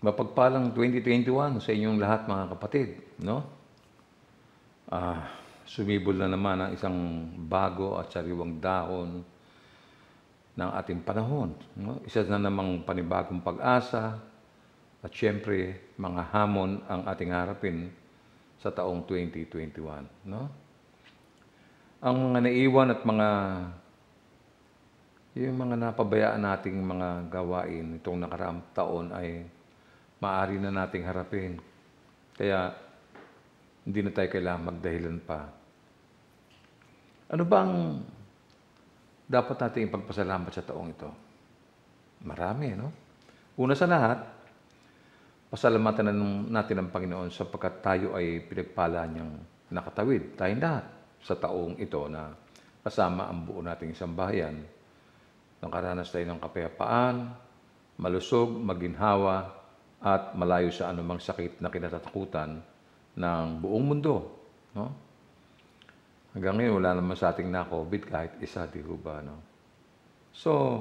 Mapagpalang 2021 sa inyong lahat mga kapatid, no? Ah, sumibol na naman ang isang bago at sariwang dahon ng ating panahon. No? Isa na namang panibagong pag-asa at siyempre mga hamon ang ating harapin sa taong 2021. No? Ang mga naiwan at mga yung mga napabayaan nating mga gawain itong nakaraang taon ay maaari na nating harapin. Kaya hindi na tayo kailangan magdahilan pa. Ano bang dapat nating ipagpasalamat sa taong ito? Marami, no? Una sa lahat, pasalamatan na natin ang Panginoon sapagkat tayo ay pinagpala niyang nakatawid. Tayong lahat sa taong ito na kasama ang buo nating sambahayan. Nakaranas tayo ng kapayapaan, malusog, maginhawa, at malayo sa anumang sakit na kinatatakutan ng buong mundo. No? Hanggang ngayon, wala naman sa ating na-COVID kahit isa, di ko ba? No? So,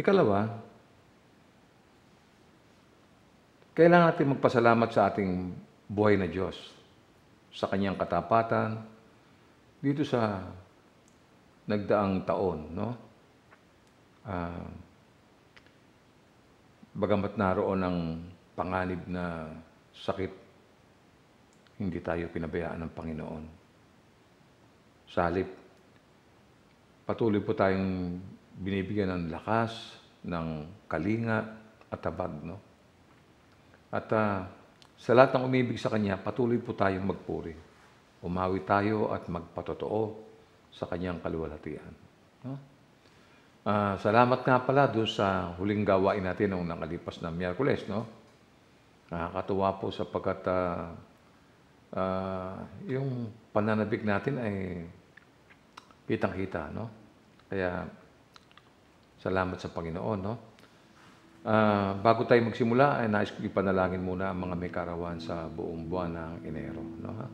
ikalawa, kailangan natin magpasalamat sa ating buhay na Diyos, sa Kanyang katapatan, dito sa nagdaang taon, no? Uh, bagamat naroon ang panganib na sakit, hindi tayo pinabayaan ng Panginoon. Sa patuloy po tayong binibigyan ng lakas, ng kalinga at tabag. No? At uh, sa lahat ng umibig sa Kanya, patuloy po tayong magpuri. Umawi tayo at magpatotoo sa Kanyang kaluwalhatian. No? Uh, salamat nga pala doon sa huling gawain natin noong nakalipas na Miyerkules, no? Nakakatuwa po sapagkat uh, uh, yung pananabik natin ay kitang-kita, no? Kaya salamat sa Panginoon, no? Uh, bago tayo magsimula, ay nais ko ipanalangin muna ang mga may karawan sa buong buwan ng Enero. No? Ha?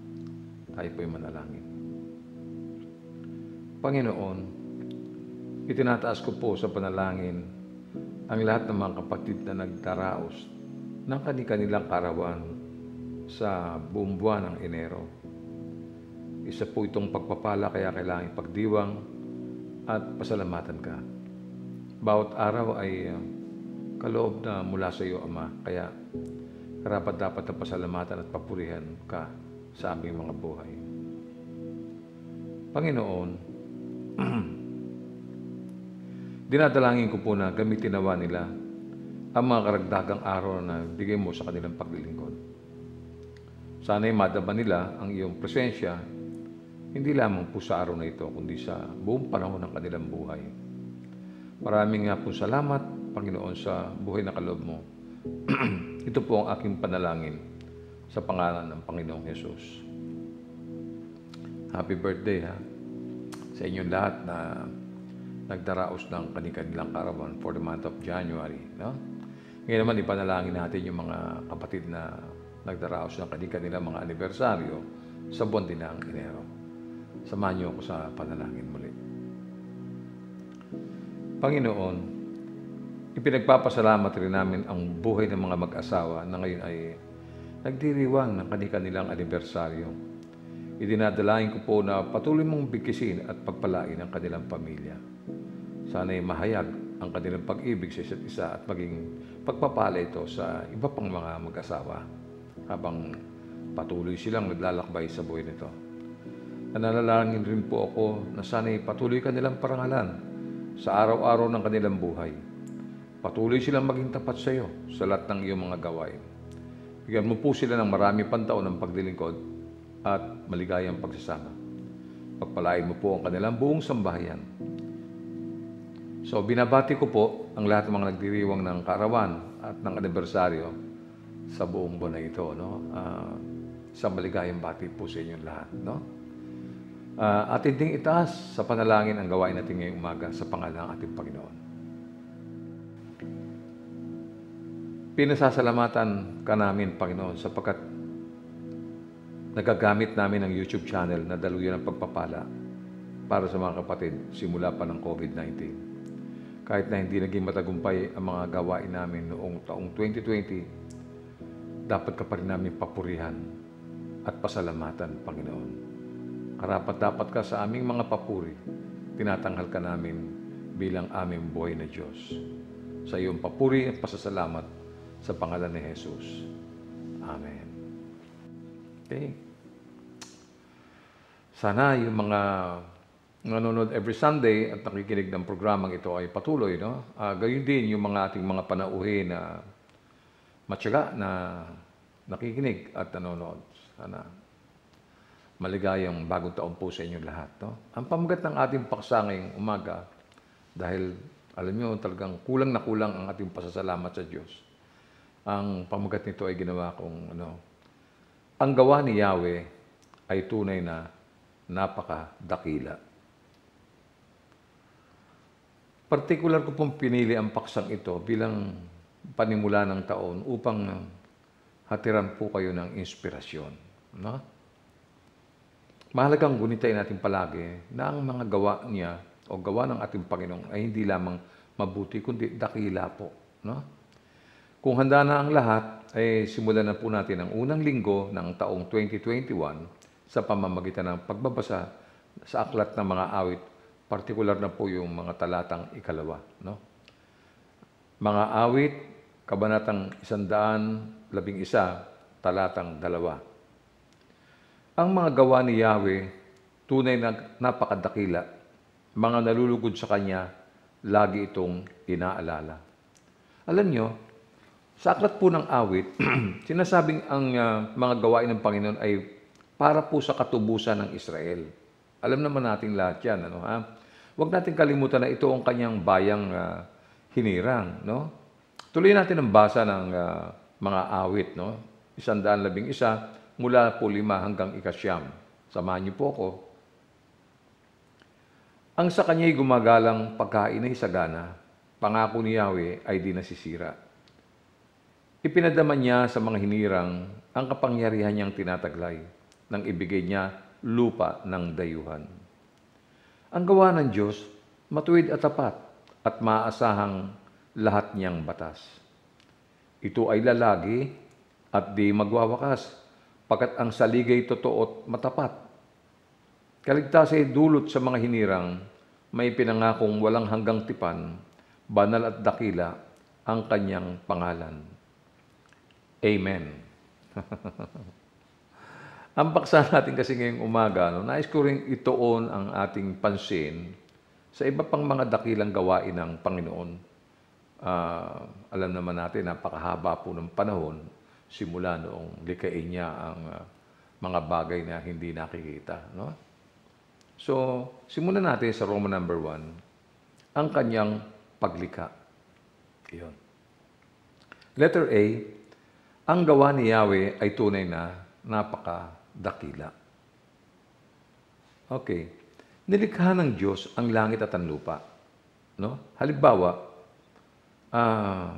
Tayo po po'y manalangin. Panginoon, Itinataas ko po sa panalangin ang lahat ng mga kapatid na nagdaraos ng kanilang karawan sa buong buwan ng Enero. Isa po itong pagpapala kaya kailangan ipagdiwang at pasalamatan ka. Bawat araw ay ah, kaloob na mula sa iyo, Ama, kaya karapat dapat na pasalamatan at papurihan ka sa aming mga buhay. Panginoon, Dinadalangin ko po na gamitin nawa nila ang mga karagdagang araw na bigay mo sa kanilang paglilingkod. Sana'y madaba nila ang iyong presensya, hindi lamang po sa araw na ito, kundi sa buong panahon ng kanilang buhay. Maraming nga po salamat, Panginoon, sa buhay na kalob mo. ito po ang aking panalangin sa pangalan ng Panginoong Yesus. Happy birthday ha sa inyong lahat na nagdaraos ng kanilang karawan for the month of January. No? Ngayon naman, ipanalangin natin yung mga kapatid na nagdaraos ng kanilang mga anibersaryo sa buwan din ng Enero. Samahan niyo ako sa panalangin muli. Panginoon, ipinagpapasalamat rin namin ang buhay ng mga mag-asawa na ngayon ay nagdiriwang ng kanilang anibersaryo. Idinadalain ko po na patuloy mong bigkisin at pagpalain ang kanilang pamilya. Sana'y mahayag ang kanilang pag-ibig sa isa't isa at maging pagpapala ito sa iba pang mga mag-asawa habang patuloy silang naglalakbay sa buhay nito. Nanalalangin rin po ako na sana'y patuloy kanilang parangalan sa araw-araw ng kanilang buhay. Patuloy silang maging tapat sa iyo sa lahat ng iyong mga gawain. Bigyan mo po sila ng marami pang taon ng paglilingkod at maligayang pagsasama. Pagpalain mo po ang kanilang buong sambahayan So binabati ko po ang lahat ng mga nagdiriwang ng karawan at ng anibersaryo sa buong buwan na ito. No? Uh, sa maligayang bati po sa inyong lahat. No? Uh, at hindi itaas sa panalangin ang gawain natin ngayong umaga sa pangalan ng ating Panginoon. Pinasasalamatan ka namin, Panginoon, sapagkat nagagamit namin ang YouTube channel na daluyan ng pagpapala para sa mga kapatid simula pa ng COVID-19 kahit na hindi naging matagumpay ang mga gawain namin noong taong 2020, dapat ka pa rin namin papurihan at pasalamatan, Panginoon. Karapat dapat ka sa aming mga papuri, tinatanghal ka namin bilang aming buhay na Diyos. Sa iyong papuri at pasasalamat sa pangalan ni Jesus. Amen. Okay. Sana yung mga nanonood every Sunday at nakikinig ng programang ito ay patuloy. No? Uh, ah, gayon din yung mga ating mga panauhi na matyaga na nakikinig at nanonood. Sana maligayang bagong taon po sa inyo lahat. No? Ang pamagat ng ating paksa umaga, dahil alam nyo talagang kulang na kulang ang ating pasasalamat sa Diyos. Ang pamagat nito ay ginawa kong ano, ang gawa ni Yahweh ay tunay na napakadakila. Partikular ko pong pinili ang paksang ito bilang panimula ng taon upang hatiran po kayo ng inspirasyon. No? Mahalagang gunitain natin palagi na ang mga gawa niya o gawa ng ating Panginoon ay hindi lamang mabuti kundi dakila po. No? Kung handa na ang lahat, ay eh, simulan na po natin ang unang linggo ng taong 2021 sa pamamagitan ng pagbabasa sa aklat ng mga awit Partikular na po yung mga talatang ikalawa. No? Mga awit, kabanatang isandaan, labing isa, talatang dalawa. Ang mga gawa ni Yahweh, tunay na napakadakila. Mga nalulugod sa Kanya, lagi itong inaalala. Alam nyo, sa aklat po ng awit, sinasabing ang uh, mga gawain ng Panginoon ay para po sa katubusan ng Israel. Alam naman nating lahat yan. Ano, ha? Huwag natin kalimutan na ito ang kanyang bayang uh, hinirang. No? Tuloy natin ang basa ng uh, mga awit. No? Isandaan labing isa mula po lima hanggang ikasyam. Samahan niyo po ako. Ang sa kanya'y gumagalang pagkain ay sagana, pangako ni Yahweh ay di nasisira. Ipinadama niya sa mga hinirang ang kapangyarihan niyang tinataglay nang ibigay niya lupa ng dayuhan. Ang gawa ng Diyos, matuwid at tapat at maaasahang lahat niyang batas. Ito ay lalagi at di magwawakas, pagkat ang saligay totoo at matapat. ay dulot sa mga hinirang, may pinangakong walang hanggang tipan, banal at dakila ang kanyang pangalan. Amen. Ang paksa natin kasi ngayong umaga, no, nais ko rin itoon ang ating pansin sa iba pang mga dakilang gawain ng Panginoon. Uh, alam naman natin, napakahaba po ng panahon simula noong likain niya ang uh, mga bagay na hindi nakikita. No? So, simulan natin sa Roma number 1, ang kanyang paglikha. Iyon. Letter A, ang gawa ni Yahweh ay tunay na napaka dakila. Okay. Nilikha ng Diyos ang langit at ang lupa. No? Halimbawa, uh,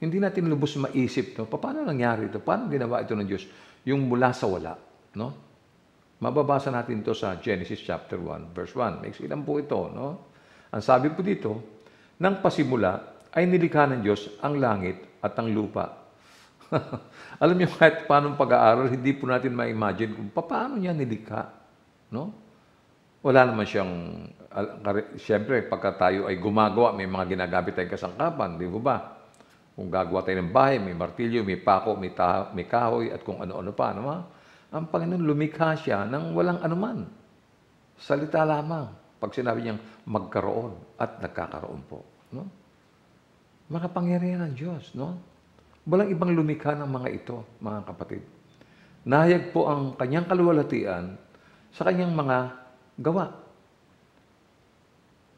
hindi natin lubos maisip, no? paano nangyari ito? Paano ginawa ito ng Diyos? Yung mula sa wala. No? Mababasa natin ito sa Genesis chapter 1, verse 1. May ilan po ito. No? Ang sabi po dito, nang pasimula ay nilikha ng Diyos ang langit at ang lupa Alam niyo kahit paano pag-aaral, hindi po natin ma-imagine kung paano niya nilikha. No? Wala naman siyang, siyempre, pagka tayo ay gumagawa, may mga ginagamit tayong kasangkapan, di ba? Kung gagawa tayo ng bahay, may martilyo, may pako, may, taho, may kahoy, at kung ano-ano pa. Ano ma? Ang Panginoon lumikha siya ng walang anuman. Salita lamang. Pag sinabi niyang magkaroon at nagkakaroon po. No? Makapangyarihan ng Diyos. No? Walang ibang lumikha ng mga ito, mga kapatid. Nahayag po ang kanyang kaluwalhatian sa kanyang mga gawa.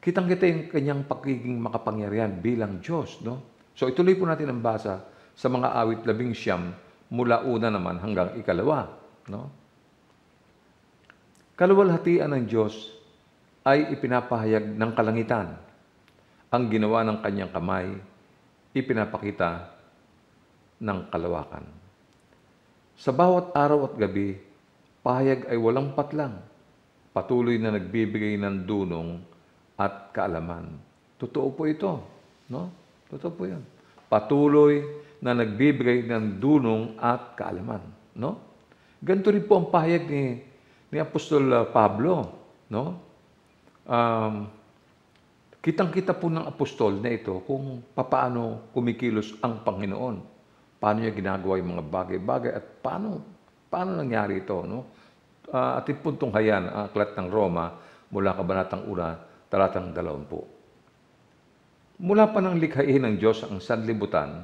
Kitang-kita yung kanyang pagiging makapangyarihan bilang Diyos. No? So ituloy po natin ang basa sa mga awit labing siyam mula una naman hanggang ikalawa. No? Kaluwalhatian ng Diyos ay ipinapahayag ng kalangitan. Ang ginawa ng kanyang kamay, ipinapakita ng kalawakan. Sa bawat araw at gabi, pahayag ay walang patlang, patuloy na nagbibigay ng dunong at kaalaman. Totoo po ito, no? Totoo po 'yan. Patuloy na nagbibigay ng dunong at kaalaman, no? Ganito rin po ang pahayag ni ni Apostol ah, Pablo, no? Um, kitang-kita po ng apostol na ito kung papaano kumikilos ang Panginoon paano niya ginagawa yung mga bagay-bagay at paano, paano nangyari ito. No? Uh, at ipuntong hayan ang aklat ng Roma mula Kabanatang Una, talatang 20. Mula pa ng likhain ng Diyos ang sanlibutan,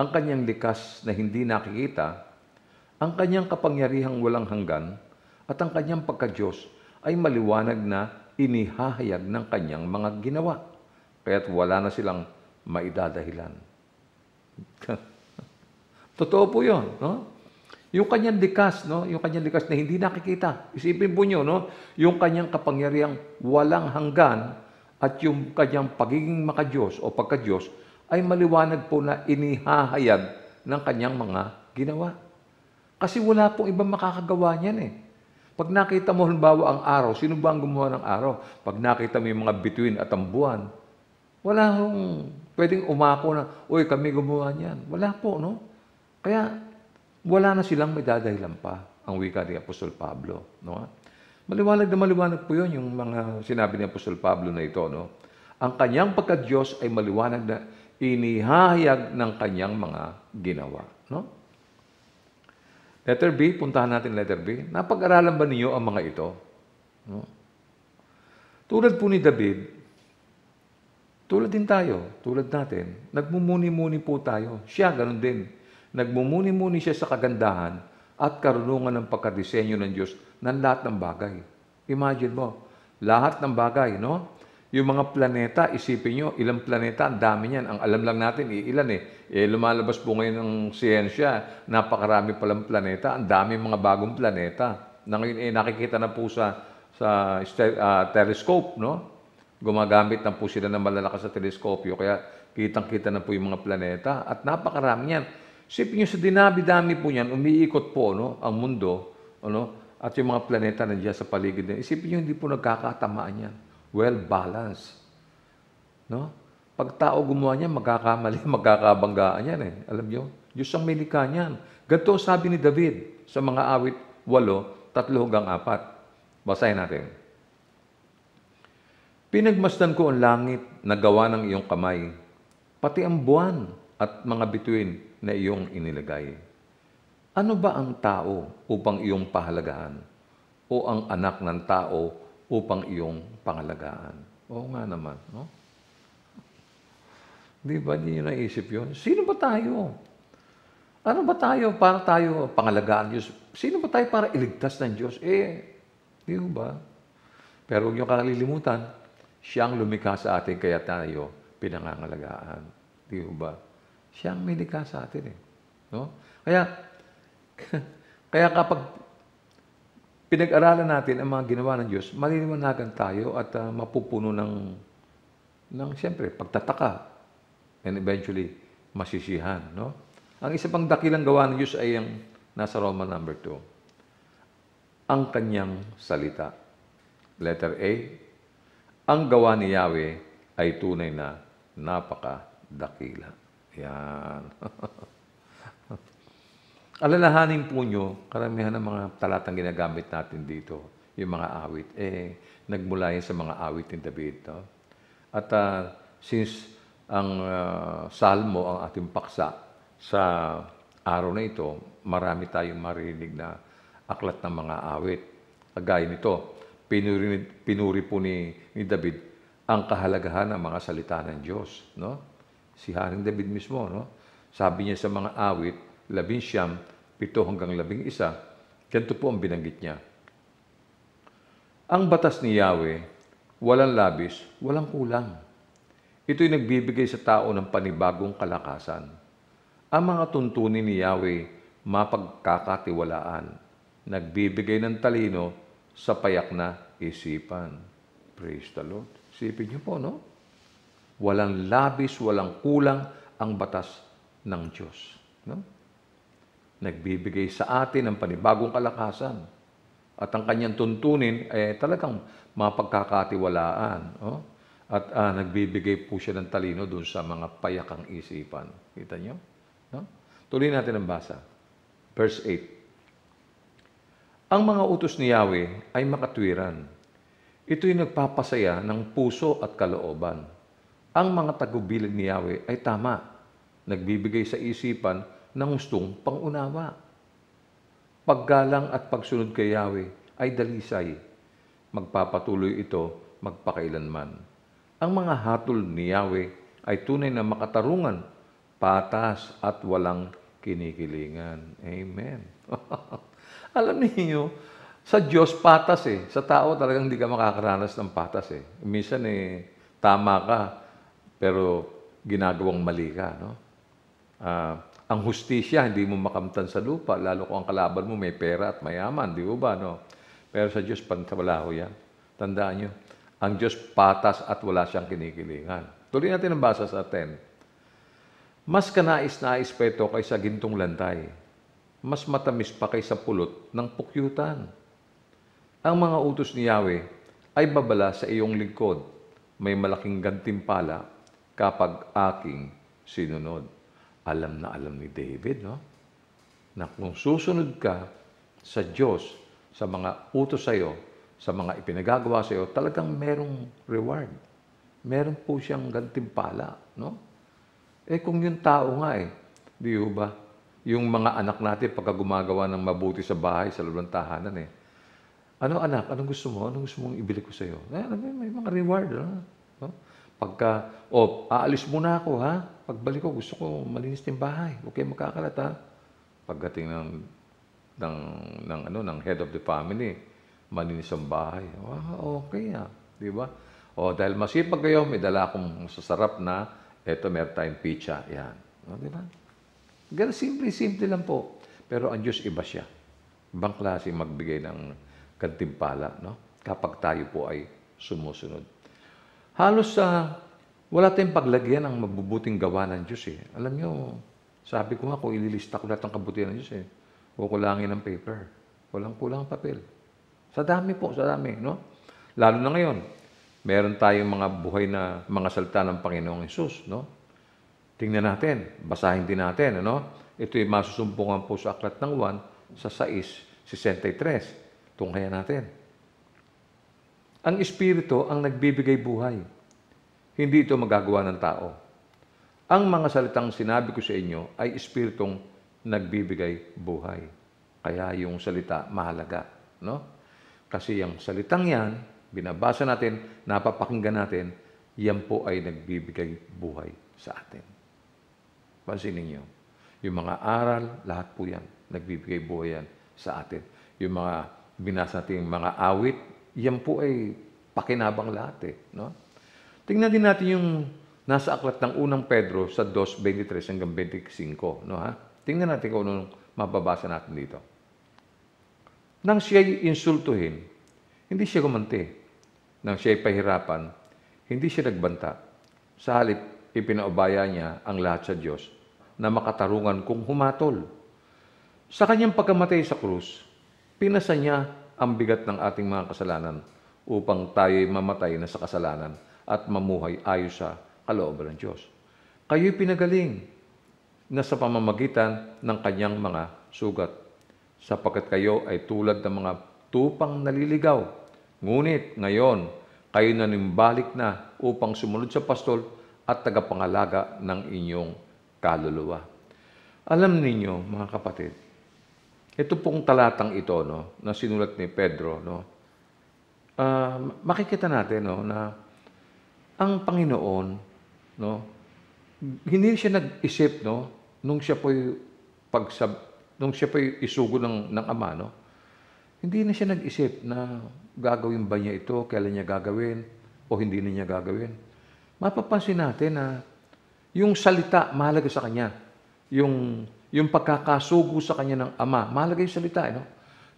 ang kanyang likas na hindi nakikita, ang kanyang kapangyarihang walang hanggan, at ang kanyang pagka-Diyos ay maliwanag na inihahayag ng kanyang mga ginawa. Kaya't wala na silang maidadahilan. Totoo po 'yon, No? Yung kanyang likas, no? yung kanyang likas na hindi nakikita. Isipin po nyo, no? yung kanyang kapangyarihang walang hanggan at yung kanyang pagiging makadiyos o pagkadiyos ay maliwanag po na inihahayag ng kanyang mga ginawa. Kasi wala pong ibang makakagawa niyan eh. Pag nakita mo halimbawa ang araw, sino ba ang gumawa ng araw? Pag nakita mo yung mga bituin at ang buwan, wala hong pwedeng umako na, uy, kami gumawa niyan. Wala po, no? Kaya wala na silang may dadahilan pa ang wika ni Apostol Pablo. No? Maliwanag na maliwanag po yun yung mga sinabi ni Apostol Pablo na ito, no? Ang kanyang pagka-Diyos ay maliwanag na inihahayag ng kanyang mga ginawa, no? Letter B, puntahan natin letter B. Napag-aralan ba ninyo ang mga ito? No? Tulad po ni David, tulad din tayo, tulad natin, nagmumuni-muni po tayo. Siya, ganun din. Nagmumuni-muni siya sa kagandahan at karunungan ng pagkadisenyo ng Diyos ng lahat ng bagay. Imagine mo, lahat ng bagay, no? Yung mga planeta, isipin nyo, ilang planeta, ang dami niyan. Ang alam lang natin, ilan eh. eh lumalabas po ngayon ng siyensya, napakarami palang planeta, ang dami mga bagong planeta. Na ngayon eh, nakikita na po sa, sa uh, telescope, no? Gumagamit na po sila ng malalakas sa teleskopyo, kaya kitang-kita na po yung mga planeta. At napakarami niyan. Sipin nyo sa dinami-dami po niyan, umiikot po no, ang mundo ano, at yung mga planeta nandiyan sa paligid niya. Isipin nyo, hindi po nagkakatamaan yan. Well-balanced. No? Pag tao gumawa niya, magkakamali, magkakabanggaan yan eh. Alam nyo? Diyos ang may likha niyan. Ganito sabi ni David sa mga awit 8, 3 hanggang 4. Basahin natin. Pinagmasdan ko ang langit na gawa ng iyong kamay, pati ang buwan at mga bituin na iyong inilagay. Ano ba ang tao upang iyong pahalagahan? O ang anak ng tao upang iyong pangalagaan? Oo nga naman, no? Di ba niyo naisip yun? Sino ba tayo? Ano ba tayo para tayo pangalagaan Diyos? Sino ba tayo para iligtas ng Diyos? Eh, di ba? Pero huwag niyo kalilimutan, siyang lumikha sa atin kaya tayo pinangangalagaan. Di ba? siyang ang may likha sa atin eh. No? Kaya, kaya kapag pinag-aralan natin ang mga ginawa ng Diyos, maliliwanagan tayo at uh, mapupuno ng, ng siyempre, pagtataka and eventually masisihan. No? Ang isa pang dakilang gawa ng Diyos ay ang nasa Roma number 2. Ang kanyang salita. Letter A, ang gawa ni Yahweh ay tunay na napakadakila. Yan. Alalahanin po nyo, karamihan ng mga talatang ginagamit natin dito, yung mga awit, eh, nagmula yan sa mga awit ni David. No? At uh, since ang uh, salmo ang ating paksa sa araw na ito, marami tayong marinig na aklat ng mga awit. Kagaya nito, pinuri, pinuri po ni, ni David ang kahalagahan ng mga salita ng Diyos. No? si Haring David mismo, no? Sabi niya sa mga awit, labing siyam, pito hanggang labing isa, ganito po ang binanggit niya. Ang batas ni Yahweh, walang labis, walang kulang. Ito'y nagbibigay sa tao ng panibagong kalakasan. Ang mga tuntunin ni Yahweh, mapagkakatiwalaan. Nagbibigay ng talino sa payak na isipan. Praise the Lord. Isipin niyo po, no? Walang labis, walang kulang ang batas ng Diyos. No? Nagbibigay sa atin ng panibagong kalakasan. At ang kanyang tuntunin ay eh, talagang mapagkakatiwalaan. Oh? At ah, nagbibigay po siya ng talino doon sa mga payakang isipan. Kita niyo? No? Tuloy natin ang basa. Verse 8. Ang mga utos ni Yahweh ay makatwiran. Ito'y nagpapasaya ng puso at kalooban ang mga tagubilin ni Yahweh ay tama. Nagbibigay sa isipan ng gustong pangunawa. Paggalang at pagsunod kay Yahweh ay dalisay. Magpapatuloy ito magpakailanman. Ang mga hatol ni Yahweh ay tunay na makatarungan, patas at walang kinikilingan. Amen. Alam niyo, sa Diyos patas eh. Sa tao talagang hindi ka makakaranas ng patas eh. Minsan eh, tama ka, pero ginagawang mali ka. No? Uh, ang hustisya, hindi mo makamtan sa lupa, lalo kung ang kalaban mo may pera at mayaman, di ba? No? Pero sa Diyos, pantawala ko yan. Tandaan nyo, ang Diyos patas at wala siyang kinikilingan. Tuloy natin ang basa sa 10. Mas kanais-nais pa ito kaysa gintong lantay. Mas matamis pa kaysa pulot ng pukyutan. Ang mga utos ni Yahweh ay babala sa iyong lingkod. May malaking gantimpala kapag aking sinunod. Alam na alam ni David, no? Na kung susunod ka sa Diyos, sa mga utos sa iyo, sa mga ipinagagawa sa iyo, talagang merong reward. Meron po siyang gantimpala, no? Eh kung yung tao nga eh, di ba? Yung mga anak natin pagka gumagawa ng mabuti sa bahay, sa labang tahanan eh, ano anak, anong gusto mo? Anong gusto mong ibili ko sa iyo? Eh, may, may mga reward. no? Pagka, o, oh, aalis muna ako ha. Pagbalik ko, gusto ko malinis ng bahay. Okay, magkakalat, ha. Pagdating ng, ng, ng, ano, ng head of the family, malinis ang bahay. Wow, ah, okay ha. Ah. Di ba? O, oh, dahil masipag kayo, may dala akong masasarap na, eto, meron tayong pizza. Yan. O, di ba? Ganun, simple-simple lang po. Pero ang Diyos iba siya. Ibang klase magbigay ng kantimpala, no? Kapag tayo po ay sumusunod halos sa uh, wala tayong paglagyan ng mabubuting gawa ng Diyos eh. Alam nyo, sabi ko nga kung ililista ko lahat ng kabutihan ng Diyos eh, kukulangin ng paper. Kulang-kulang papel. Sa dami po, sa dami, no? Lalo na ngayon, meron tayong mga buhay na mga salta ng Panginoong Isus, no? Tingnan natin, basahin din natin, ano? Ito ay masusumpungan po sa Aklat ng 1 sa 6, 63. Tunghayan natin. Ang Espiritu ang nagbibigay buhay. Hindi ito magagawa ng tao. Ang mga salitang sinabi ko sa inyo ay Espiritong nagbibigay buhay. Kaya yung salita mahalaga. No? Kasi yung salitang yan, binabasa natin, napapakinggan natin, yan po ay nagbibigay buhay sa atin. Pansin ninyo, yung mga aral, lahat po yan, nagbibigay buhay yan sa atin. Yung mga binasa natin mga awit, yan po ay pakinabang lahat eh. No? Tingnan din natin yung nasa aklat ng unang Pedro sa 2.23 hanggang 25. No, ha? Tingnan natin kung anong mababasa natin dito. Nang siya'y insultuhin, hindi siya gumanti. Nang siya'y pahirapan, hindi siya nagbanta. Sa halip, ipinaubaya niya ang lahat sa Diyos na makatarungan kung humatol. Sa kanyang pagkamatay sa krus, pinasa niya ang bigat ng ating mga kasalanan upang tayo'y mamatay na sa kasalanan at mamuhay ayos sa kalooban ng Diyos. Kayo'y pinagaling na sa pamamagitan ng kanyang mga sugat, sapagkat kayo ay tulad ng mga tupang naliligaw. Ngunit ngayon, kayo na nanimbalik na upang sumunod sa pastol at tagapangalaga ng inyong kaluluwa. Alam ninyo, mga kapatid, ito pong talatang ito no, na sinulat ni Pedro, no, uh, makikita natin no, na ang Panginoon, no, hindi siya nag-isip no, nung siya po'y pagsab nung siya po'y isugo ng, ng ama, no, hindi na siya nag-isip na gagawin ba niya ito, kailan niya gagawin, o hindi na niya gagawin. Mapapansin natin na yung salita mahalaga sa kanya. Yung yung pagkakasugo sa kanya ng ama. Malagay yung salita, eh, no?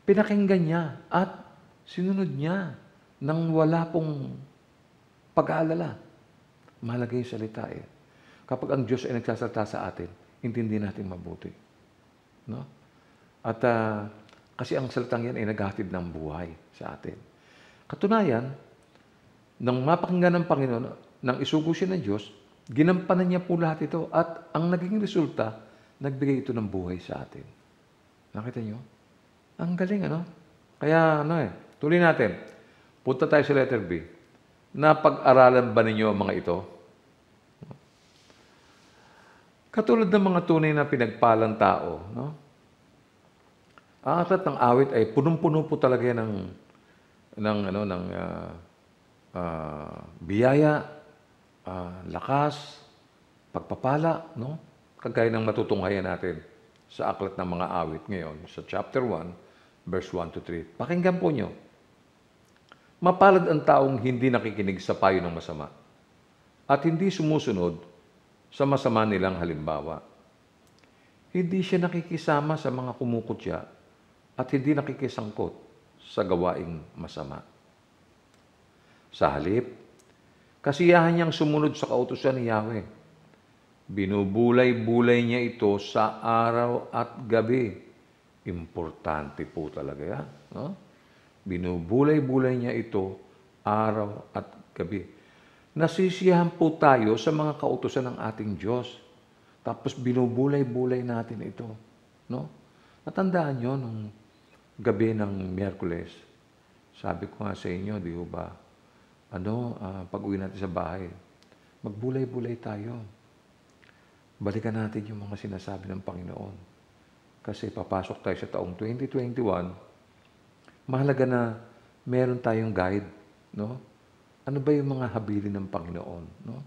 Pinakinggan niya at sinunod niya nang wala pong pag-aalala. Malagay yung salita, eh. Kapag ang Diyos ay nagsasalita sa atin, intindi natin mabuti. No? At uh, kasi ang salitang yan ay naghatid ng buhay sa atin. Katunayan, nang mapakinggan ng Panginoon, nang isugo siya ng Diyos, ginampanan niya po lahat ito at ang naging resulta, nagbigay ito ng buhay sa atin. Nakita nyo? Ang galing, ano? Kaya, ano eh, tuloy natin. Punta tayo sa letter B. Napag-aralan ba ninyo ang mga ito? Katulad ng mga tunay na pinagpalang tao, no? Ang aklat ng awit ay punong-puno po talaga ng ng ano ng uh, uh, biyaya, uh, lakas, pagpapala, no? kagaya ng matutunghayan natin sa aklat ng mga awit ngayon, sa chapter 1, verse 1 to 3. Pakinggan po nyo. Mapalad ang taong hindi nakikinig sa payo ng masama at hindi sumusunod sa masama nilang halimbawa. Hindi siya nakikisama sa mga kumukutya at hindi nakikisangkot sa gawaing masama. Sa halip, kasiyahan niyang sumunod sa kautusan ni Yahweh Binubulay-bulay niya ito sa araw at gabi. Importante po talaga yan. No? Binubulay-bulay niya ito araw at gabi. Nasisiyahan po tayo sa mga kautosan ng ating Diyos. Tapos binubulay-bulay natin ito. No? Natandaan nyo nung gabi ng Miyerkules, sabi ko nga sa inyo, di ba, ano, uh, pag-uwi natin sa bahay, magbulay-bulay tayo balikan natin yung mga sinasabi ng Panginoon. Kasi papasok tayo sa taong 2021, mahalaga na meron tayong guide, no? Ano ba yung mga habili ng Panginoon, no?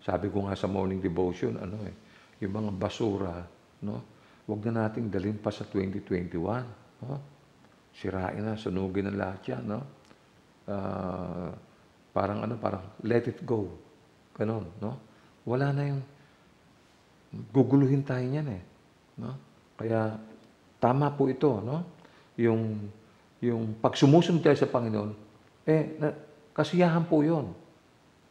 Sabi ko nga sa morning devotion, ano eh, yung mga basura, no? wag na nating dalhin pa sa 2021, no? Sirain na, sunugin na lahat yan, no? Uh, parang ano, parang let it go. Ganon, no? Wala na yung guguluhin tayo niyan eh. No? Kaya tama po ito, no? Yung yung pagsumusunod tayo sa Panginoon, eh kasiyahan po 'yon.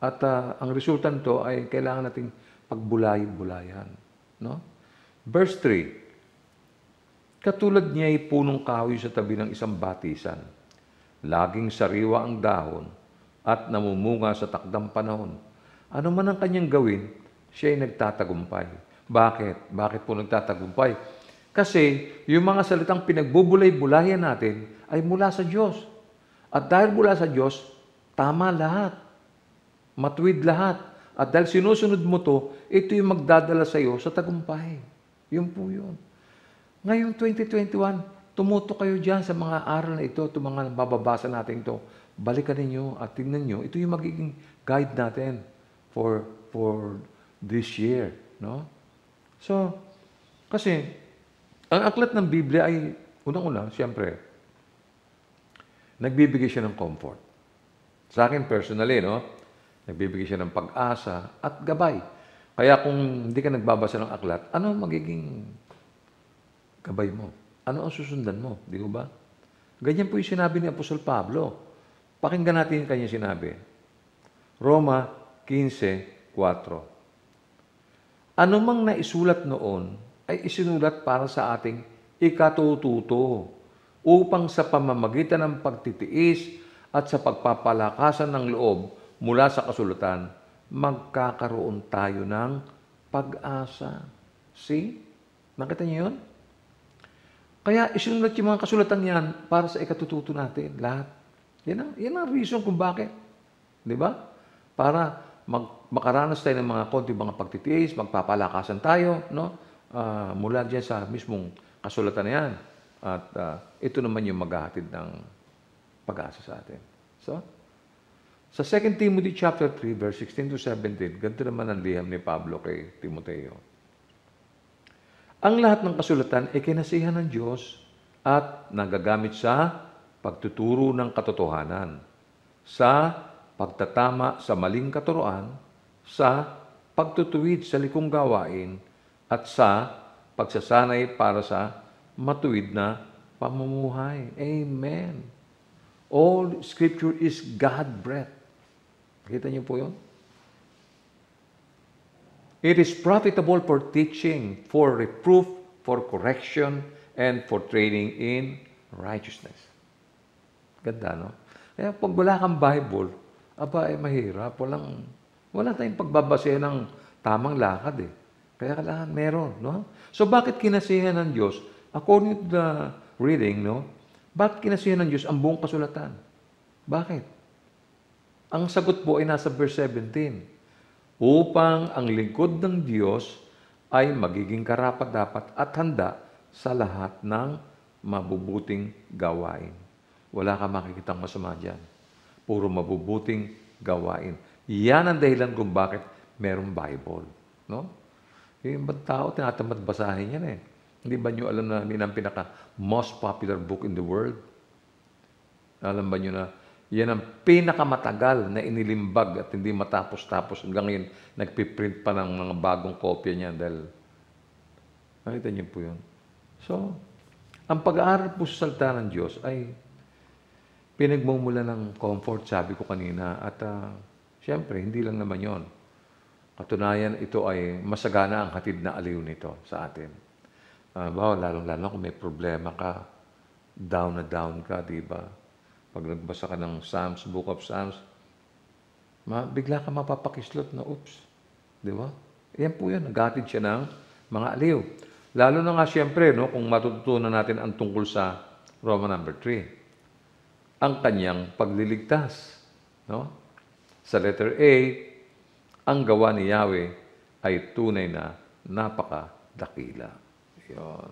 At uh, ang resulta nito ay kailangan nating pagbulay-bulayan, no? Verse 3. Katulad niya ay punong kahoy sa tabi ng isang batisan. Laging sariwa ang dahon at namumunga sa takdang panahon. Ano man ang kanyang gawin, siya ay nagtatagumpay bakit? Bakit po nagtatagumpay? Kasi yung mga salitang pinagbubulay-bulayan natin ay mula sa Diyos. At dahil mula sa Diyos, tama lahat. Matuwid lahat. At dahil sinusunod mo to, ito yung magdadala sa iyo sa tagumpay. Yun po yun. Ngayong 2021, tumuto kayo dyan sa mga aral na ito, itong mga bababasa natin to. Balikan ninyo at tingnan nyo. Ito yung magiging guide natin for, for this year. No? So, kasi, ang aklat ng Biblia ay, unang-una, siyempre, nagbibigay siya ng comfort. Sa akin personally, no? Nagbibigay siya ng pag-asa at gabay. Kaya kung hindi ka nagbabasa ng aklat, ano magiging gabay mo? Ano ang susundan mo? Di ba? Ganyan po yung sinabi ni Apostol Pablo. Pakinggan natin yung kanyang sinabi. Roma 15, 4. Anumang naisulat noon ay isinulat para sa ating ikatututo upang sa pamamagitan ng pagtitiis at sa pagpapalakasan ng loob mula sa kasulatan, magkakaroon tayo ng pag-asa. See? Nakita niyo yun? Kaya isinulat yung mga kasulatan yan para sa ikatututo natin, lahat. Yan ang, yan ang reason kung bakit. Di ba? Para mag, makaranas tayo ng mga konti mga pagtitiis, magpapalakasan tayo, no? Uh, mula diyan sa mismong kasulatan na yan. At uh, ito naman yung maghahatid ng pag-asa sa atin. So, sa 2 Timothy chapter 3, verse 16 to 17, ganito naman ang liham ni Pablo kay Timoteo. Ang lahat ng kasulatan ay kinasihan ng Diyos at nagagamit sa pagtuturo ng katotohanan, sa pagtatama sa maling katuroan, sa pagtutuwid sa likong gawain, at sa pagsasanay para sa matuwid na pamumuhay. Amen. All Scripture is God-breath. Kita niyo po yun? It is profitable for teaching, for reproof, for correction, and for training in righteousness. Ganda, no? Kaya pag wala kang Bible, aba, eh, mahirap. Walang, wala tayong pagbabase ng tamang lakad eh. Kaya kailangan meron, no? So, bakit kinasihan ng Diyos? According to the reading, no? Bakit kinasihan ng Diyos ang buong kasulatan? Bakit? Ang sagot po ay nasa verse 17. Upang ang lingkod ng Diyos ay magiging karapat-dapat at handa sa lahat ng mabubuting gawain. Wala ka makikitang masama dyan puro mabubuting gawain. Yan ang dahilan kung bakit merong Bible. No? Yung ibang tao, tinatamad basahin yan eh. Hindi ba nyo alam na yun ang pinaka most popular book in the world? Alam ba nyo na yan ang pinakamatagal na inilimbag at hindi matapos-tapos. Hanggang ngayon, nagpiprint pa ng mga bagong kopya niya dahil nakita niyo po yun. So, ang pag-aaral po sa salita ng Diyos ay pinagmumula ng comfort, sabi ko kanina. At uh, ah, siyempre, hindi lang naman yon. Katunayan, ito ay masagana ang hatid na aliw nito sa atin. Uh, bawa, lalong-lalo kung may problema ka, down na down ka, di ba? Pag nagbasa ka ng Psalms, Book of Psalms, ma bigla ka mapapakislot na, oops, di ba? Yan po yan, naghatid siya ng mga aliw. Lalo na nga siyempre, no, kung matututunan natin ang tungkol sa Roma number 3 ang kanyang pagliligtas. No? Sa letter A, ang gawa ni Yahweh ay tunay na napakadakila. Yun.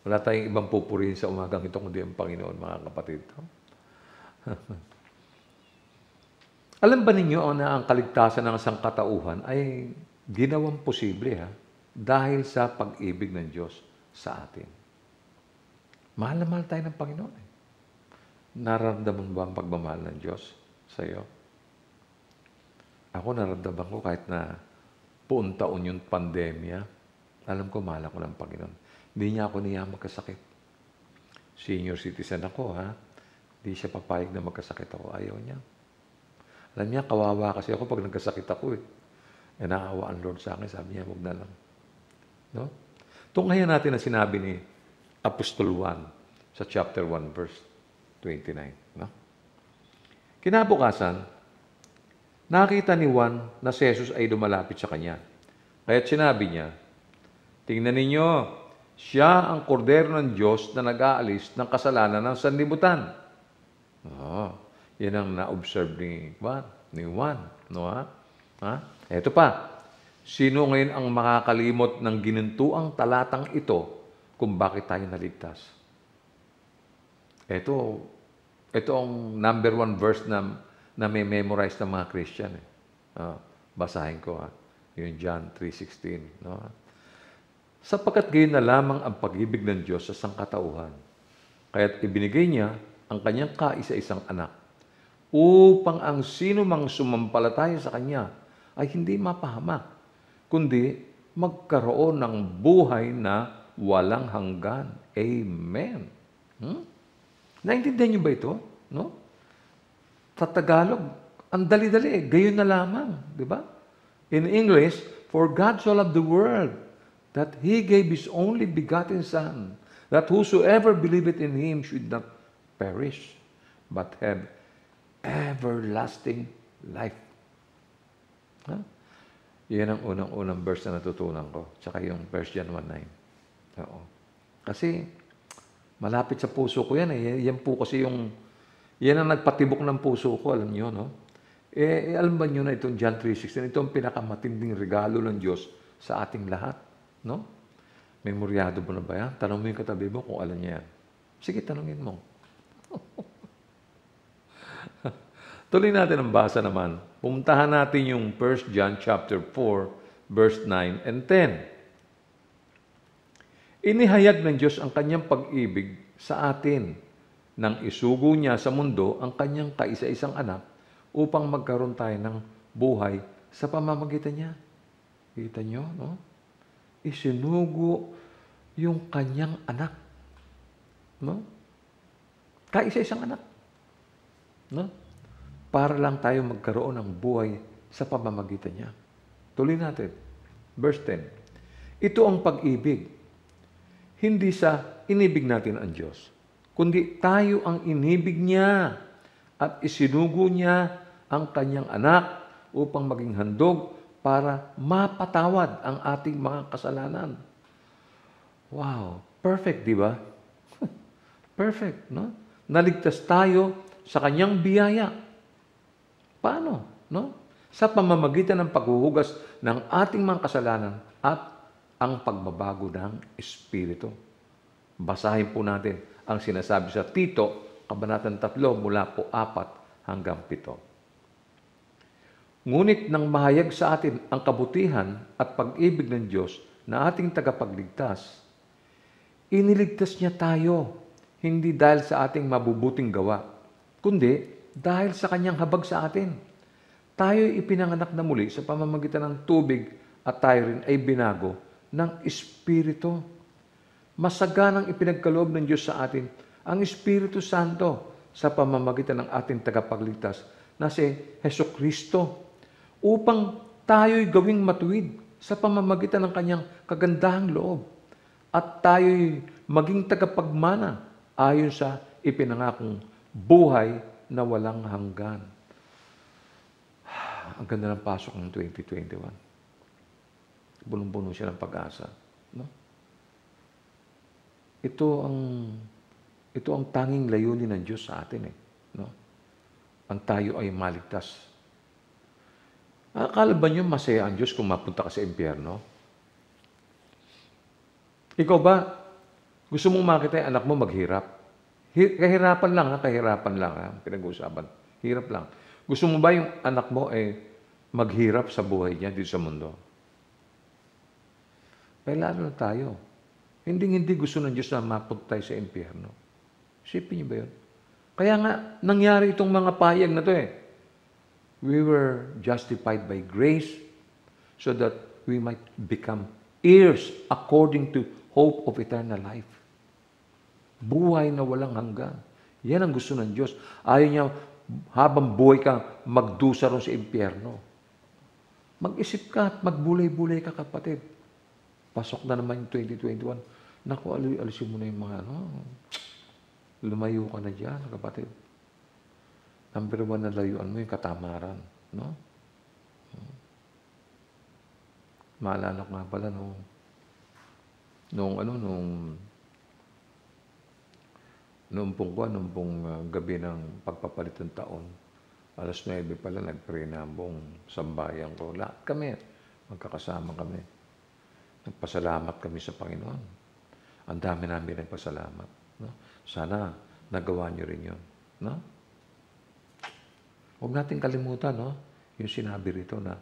Wala tayong ibang pupurihin sa umagang ito kundi ang Panginoon, mga kapatid. Alam ba ninyo oh, na ang kaligtasan ng sangkatauhan ay ginawang posible ha? dahil sa pag-ibig ng Diyos sa atin. Mahal na mahal tayo ng Panginoon. Eh. Nararamdaman ba ang pagmamahal ng Diyos sa iyo? Ako nararamdaman ko kahit na buong taon yung pandemya, alam ko mahal ko ng Panginoon. Hindi niya ako niya magkasakit. Senior citizen ako, ha? Hindi siya papayag na magkasakit ako. Ayaw niya. Alam niya, kawawa kasi ako pag nagkasakit ako eh. E naawa ang Lord sa akin. Sabi niya, huwag na lang. No? Tunghayan natin ang sinabi ni Apostol 1 sa chapter 1 verse 29. No? Kinabukasan, nakita ni Juan na si Jesus ay dumalapit sa kanya. Kaya't sinabi niya, Tingnan ninyo, siya ang kordero ng Diyos na nag-aalis ng kasalanan ng sanlibutan. Oh, yan ang na-observe ni Juan. Ni Juan. No, ha? ha? Ito pa, sino ngayon ang makakalimot ng ginintuang talatang ito kung bakit tayo naligtas? Ito, ito ang number one verse na, na may memorize ng mga Christian. Eh. Uh, basahin ko ha. Ah. Yung John 3.16. No? Sapagkat gayon na lamang ang pag ng Diyos sa sangkatauhan. Kaya't ibinigay niya ang kanyang kaisa-isang anak upang ang sino mang sumampalataya sa kanya ay hindi mapahamak, kundi magkaroon ng buhay na walang hanggan. Amen. Hmm? Naintindihan niyo ba ito? No? Sa Tagalog, ang dali-dali, eh. gayon na lamang, di ba? In English, For God so loved the world, that He gave His only begotten Son, that whosoever believeth in Him should not perish, but have everlasting life. Huh? Yan ang unang-unang verse na natutunan ko, tsaka yung verse John 1.9. Oo. Kasi, Malapit sa puso ko yan eh. Yan po kasi yung, yan ang nagpatibok ng puso ko, alam niyo no? Eh, eh alam ba niyo na itong John 3.16, ito ang pinakamatinding regalo ng Diyos sa ating lahat, no? Memoryado mo na ba yan? Tanong mo yung katabi mo kung alam niya yan. Sige, tanongin mo. Tuloy natin ang basa naman. Pumuntahan natin yung 1 John chapter 4, verse 9 and 10. Inihayag ng Diyos ang kanyang pag-ibig sa atin nang isugo niya sa mundo ang kanyang kaisa-isang anak upang magkaroon tayo ng buhay sa pamamagitan niya. Kita niyo, no? Isinugo yung kanyang anak. No? Kaisa-isang anak. No? Para lang tayo magkaroon ng buhay sa pamamagitan niya. Tuloy natin. Verse 10. Ito ang pag-ibig hindi sa inibig natin ang Diyos, kundi tayo ang inibig niya at isinugo niya ang kanyang anak upang maging handog para mapatawad ang ating mga kasalanan. Wow, perfect, di ba? perfect, no? Naligtas tayo sa kanyang biyaya. Paano, no? Sa pamamagitan ng paghuhugas ng ating mga kasalanan at ang pagbabago ng Espiritu. Basahin po natin ang sinasabi sa Tito, Kabanatan 3, mula po 4 hanggang 7. Ngunit nang mahayag sa atin ang kabutihan at pag-ibig ng Diyos na ating tagapagligtas, iniligtas niya tayo hindi dahil sa ating mabubuting gawa, kundi dahil sa kanyang habag sa atin. Tayo ipinanganak na muli sa pamamagitan ng tubig at tayo rin ay binago ng Espiritu. Masaganang ipinagkaloob ng Diyos sa atin ang Espiritu Santo sa pamamagitan ng ating tagapagligtas na si Heso Kristo upang tayo'y gawing matuwid sa pamamagitan ng kanyang kagandahang loob at tayo'y maging tagapagmana ayon sa ipinangakong buhay na walang hanggan. Ang ganda ng pasok ng 2021 bulong bulong siya ng pag-asa. No? Ito ang ito ang tanging layunin ng Diyos sa atin eh, no? Ang tayo ay maligtas. Akala ba niyo masaya ang Diyos kung mapunta ka sa impyerno? Ikaw ba, gusto mong makita yung anak mo maghirap? Kahirapan lang ha, kahirapan lang ha, pinag-uusapan. Hirap lang. Gusto mo ba yung anak mo eh maghirap sa buhay niya dito sa mundo? Pailalo na tayo. Hindi-hindi gusto ng Diyos na mapunta tayo sa impyerno. Isipin niyo ba yun? Kaya nga, nangyari itong mga payag na to eh. We were justified by grace so that we might become heirs according to hope of eternal life. Buhay na walang hanggan. Yan ang gusto ng Diyos. Ayaw niya habang buhay ka, magdusa ron sa impyerno. Mag-isip ka at magbulay-bulay ka kapatid Pasok na naman yung 2021. Naku, al- alisin mo na yung mga ano. Lumayo ka na dyan, kapatid. Number one na layuan mo yung katamaran. No? Hmm. Maalala ko nga pala nung nung ano nung noong pong buwan, noong pong uh, gabi ng pagpapalit ng taon, alas 9 pala nag-pray na ang buong sambayan ko. Lahat kami, magkakasama kami. Nagpasalamat kami sa Panginoon. Ang dami namin nagpasalamat. No? Sana nagawa niyo rin yun. No? Huwag natin kalimutan no? yung sinabi rito na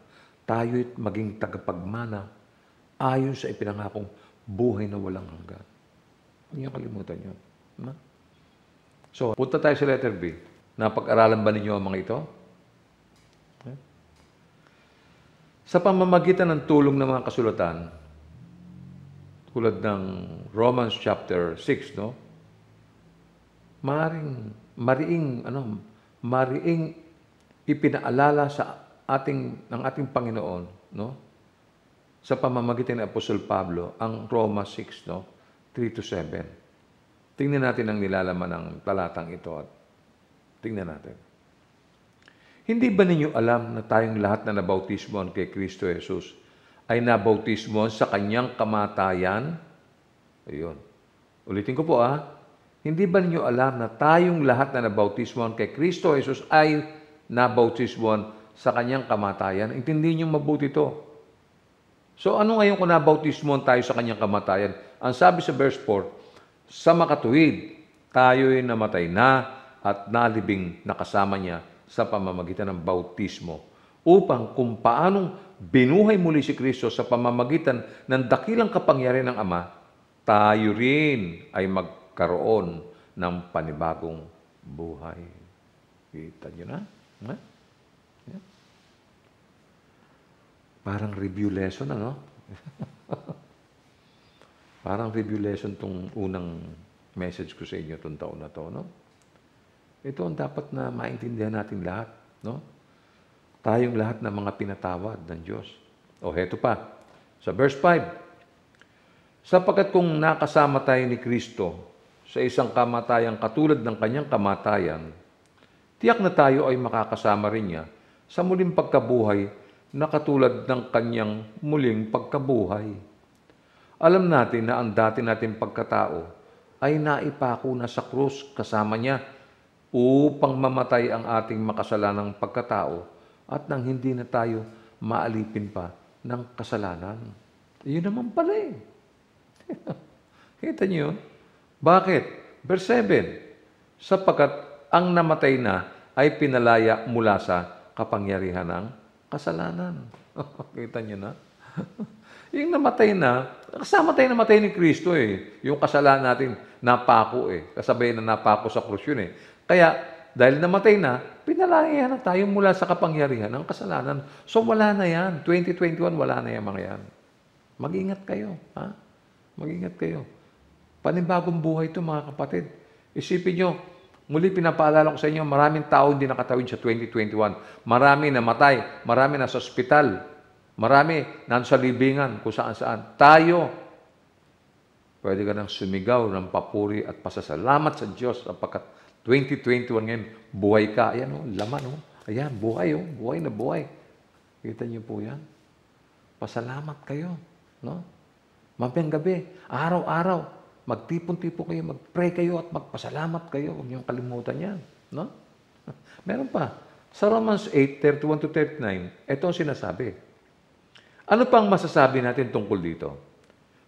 tayo'y maging tagapagmana ayon sa ipinangakong buhay na walang hanggan. Huwag niyo kalimutan yun. No? So, punta tayo sa letter B. Napag-aralan ba ninyo ang mga ito? Sa pamamagitan ng tulong ng mga kasulatan, tulad ng Romans chapter 6, no? Maring, mariing, ano, mariing ipinaalala sa ating, ng ating Panginoon, no? Sa pamamagitan ng Apostol Pablo, ang Roma 6, no? 3 to 7. Tingnan natin ang nilalaman ng talatang ito at tingnan natin. Hindi ba ninyo alam na tayong lahat na nabautismo kay Kristo Jesus ay nabautismo sa kanyang kamatayan? Ayun. Ulitin ko po ah. Hindi ba ninyo alam na tayong lahat na nabautismoan kay Kristo Jesus ay nabautismoan sa kanyang kamatayan? Intindihin niyo mabuti ito. So ano ngayon kung nabautismoan tayo sa kanyang kamatayan? Ang sabi sa verse 4, sa makatuwid, tayo'y namatay na at nalibing nakasama niya sa pamamagitan ng bautismo upang kung paanong binuhay muli si Kristo sa pamamagitan ng dakilang kapangyarihan ng Ama, tayo rin ay magkaroon ng panibagong buhay. Kita nyo na? Ha? Yeah. Parang review lesson, ano? Parang review lesson tong unang message ko sa inyo tong taon na to, no? Ito ang dapat na maintindihan natin lahat, no? tayong lahat ng mga pinatawad ng Diyos. O heto pa, sa verse 5, Sapagat kung nakasama tayo ni Kristo sa isang kamatayan katulad ng kanyang kamatayan, tiyak na tayo ay makakasama rin niya sa muling pagkabuhay na katulad ng kanyang muling pagkabuhay. Alam natin na ang dati nating pagkatao ay naipako na sa krus kasama niya upang mamatay ang ating makasalanang pagkatao at nang hindi na tayo maalipin pa ng kasalanan. Iyon naman pala eh. Kita niyo Bakit? Verse 7, sapagkat ang namatay na ay pinalaya mula sa kapangyarihan ng kasalanan. Kita niyo na? yung namatay na, kasama tayo namatay ni Kristo eh. Yung kasalanan natin, napako eh. Kasabay na napako sa krus yun eh. Kaya dahil namatay na, pinalangihan na tayo mula sa kapangyarihan ng kasalanan. So wala na yan. 2021, wala na yan mga yan. Mag-ingat kayo. Ha? Mag-ingat kayo. Panibagong buhay ito mga kapatid. Isipin nyo, muli pinapaalala ko sa inyo, maraming tao hindi nakatawid sa 2021. Marami namatay, marami nasa ospital, marami sa libingan, kung saan-saan. Tayo, pwede ka nang sumigaw ng papuri at pasasalamat sa Diyos sapagkat 2021 ngayon, buhay ka. Ayan, oh, laman. Oh. Ayan, buhay. Oh. Buhay na buhay. Kita niyo po yan. Pasalamat kayo. No? Mamayang gabi, araw-araw, magtipon tipon kayo, magpray kayo at magpasalamat kayo. Huwag niyong kalimutan yan. No? Meron pa. Sa Romans 8, 31 39, ito ang sinasabi. Ano pang masasabi natin tungkol dito?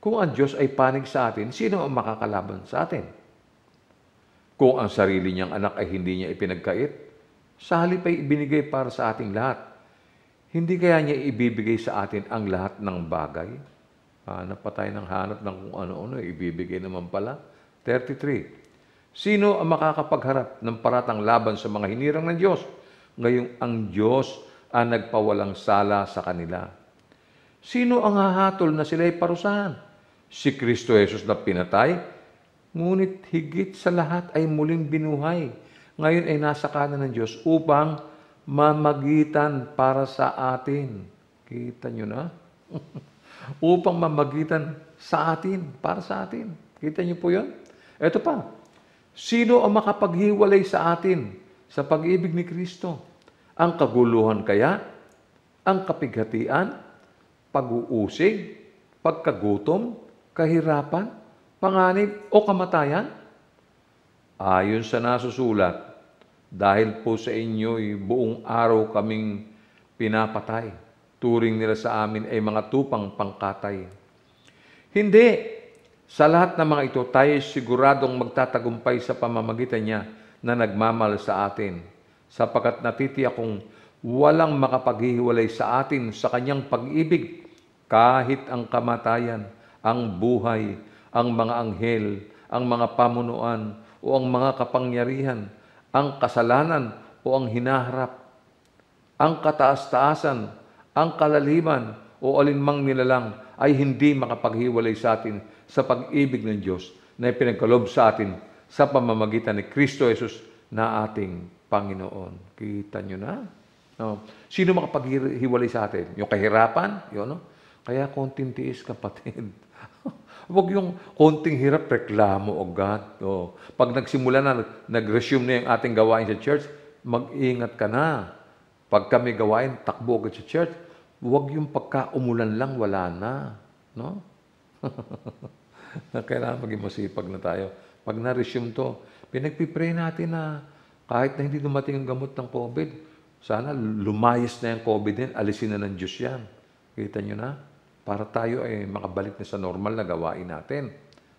Kung ang Diyos ay panig sa atin, sino ang makakalaban sa atin? Kung ang sarili niyang anak ay hindi niya ipinagkait, sa halip ay ibinigay para sa ating lahat. Hindi kaya niya ibibigay sa atin ang lahat ng bagay? Hanap pa tayo ng hanap ng kung ano-ano, ibibigay naman pala. 33. Sino ang makakapagharap ng paratang laban sa mga hinirang ng Diyos? Ngayong ang Diyos ang nagpawalang sala sa kanila. Sino ang hahatol na sila'y parusahan? Si Kristo Jesus na pinatay Ngunit higit sa lahat ay muling binuhay. Ngayon ay nasa kanan ng Diyos upang mamagitan para sa atin. Kita nyo na? upang mamagitan sa atin, para sa atin. Kita nyo po yun? Ito pa, sino ang makapaghiwalay sa atin sa pag-ibig ni Kristo? Ang kaguluhan kaya? Ang kapighatian? Pag-uusig? Pagkagutom? Kahirapan? panganib o kamatayan? Ayon sa nasusulat, dahil po sa inyo'y buong araw kaming pinapatay. Turing nila sa amin ay mga tupang pangkatay. Hindi. Sa lahat ng mga ito, tayo siguradong magtatagumpay sa pamamagitan niya na nagmamal sa atin. Sapagat natitiyak kong walang makapaghihiwalay sa atin sa kanyang pag-ibig kahit ang kamatayan, ang buhay, ang mga anghel, ang mga pamunuan, o ang mga kapangyarihan, ang kasalanan o ang hinaharap, ang kataas-taasan, ang kalaliman o alinmang nilalang ay hindi makapaghiwalay sa atin sa pag-ibig ng Diyos na ipinagkalob sa atin sa pamamagitan ni Kristo Jesus na ating Panginoon. Kita nyo na? No. Sino makapaghiwalay sa atin? Yung kahirapan? Yun, no? Kaya konting tiis, kapatid. Huwag yung konting hirap, reklamo agad. Oh o, oh. pag nagsimula na, nag-resume na yung ating gawain sa church, mag-ingat ka na. Pag kami gawain, takbo agad sa church. Huwag yung pagkaumulan lang, wala na. No? Kailangan maging masipag na tayo. Pag na-resume to, pinagpipray natin na kahit na hindi dumating ang gamot ng COVID, sana lumayas na yung COVID din, alisin na ng Diyos yan. Kita nyo na? para tayo ay makabalik na sa normal na gawain natin.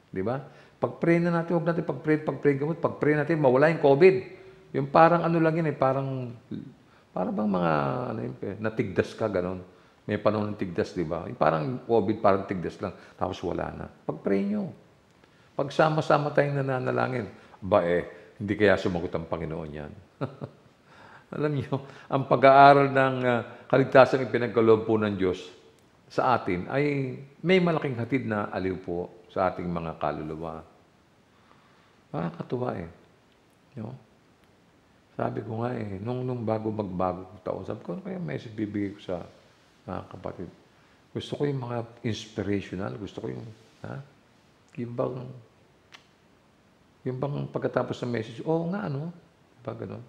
Di ba? Pag-pray na natin, huwag natin pag-pray, pag-pray gamot, pag-pray natin, mawala yung COVID. Yung parang ano lang yun eh, parang, parang bang mga, ano yun, eh, natigdas ka, ganun. May panahon ng tigdas, di ba? Yung parang COVID, parang tigdas lang, tapos wala na. Pag-pray nyo. Pagsama-sama tayong nananalangin, ba eh, hindi kaya sumagot ang Panginoon yan. Alam niyo, ang pag-aaral ng uh, ah, kaligtasang ipinagkaloob po ng Diyos, sa atin ay may malaking hatid na aliw po sa ating mga kaluluwa. Nakakatuwa eh. You Sabi ko nga eh, nung, nung bago magbago ko taon, sabi ko, kaya may bibigay ko sa mga kapatid. Gusto ko yung mga inspirational, gusto ko yung, ha? Yung bang, yung bang pagkatapos ng message, oo oh, nga, ano? Diba ganun?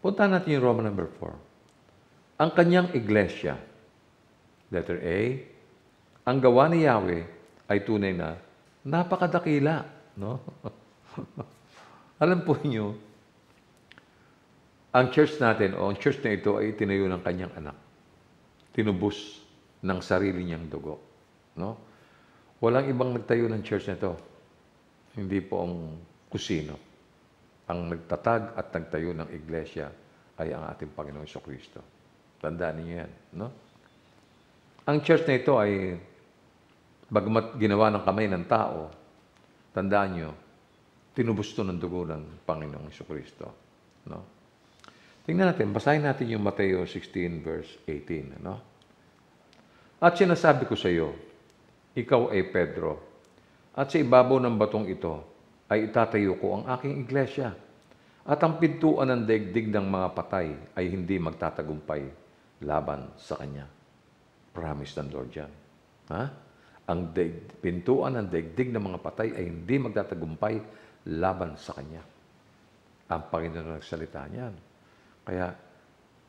Punta natin yung Roman number 4. Ang kanyang iglesia, Letter A, ang gawa ni Yahweh ay tunay na napakadakila. No? Alam po niyo, ang church natin o ang church na ito ay tinayo ng kanyang anak. Tinubos ng sarili niyang dugo. No? Walang ibang nagtayo ng church na ito. Hindi po ang kusino. Ang nagtatag at nagtayo ng iglesia ay ang ating Panginoong Kristo. Tandaan niyo yan. No? Ang church na ito ay bagmat ginawa ng kamay ng tao, tandaan nyo, tinubos to ng dugo ng Panginoong Iso No? Tingnan natin, basahin natin yung Mateo 16 verse 18. No? At sinasabi ko sa iyo, ikaw ay Pedro, at sa ibabaw ng batong ito ay itatayo ko ang aking iglesia, at ang pintuan ng daigdig ng mga patay ay hindi magtatagumpay laban sa kanya. Promise ng Lord yan. Ha? Ang daig, pintuan ng daigdig ng mga patay ay hindi magtatagumpay laban sa Kanya. Ang Panginoon ng salita niyan. Kaya,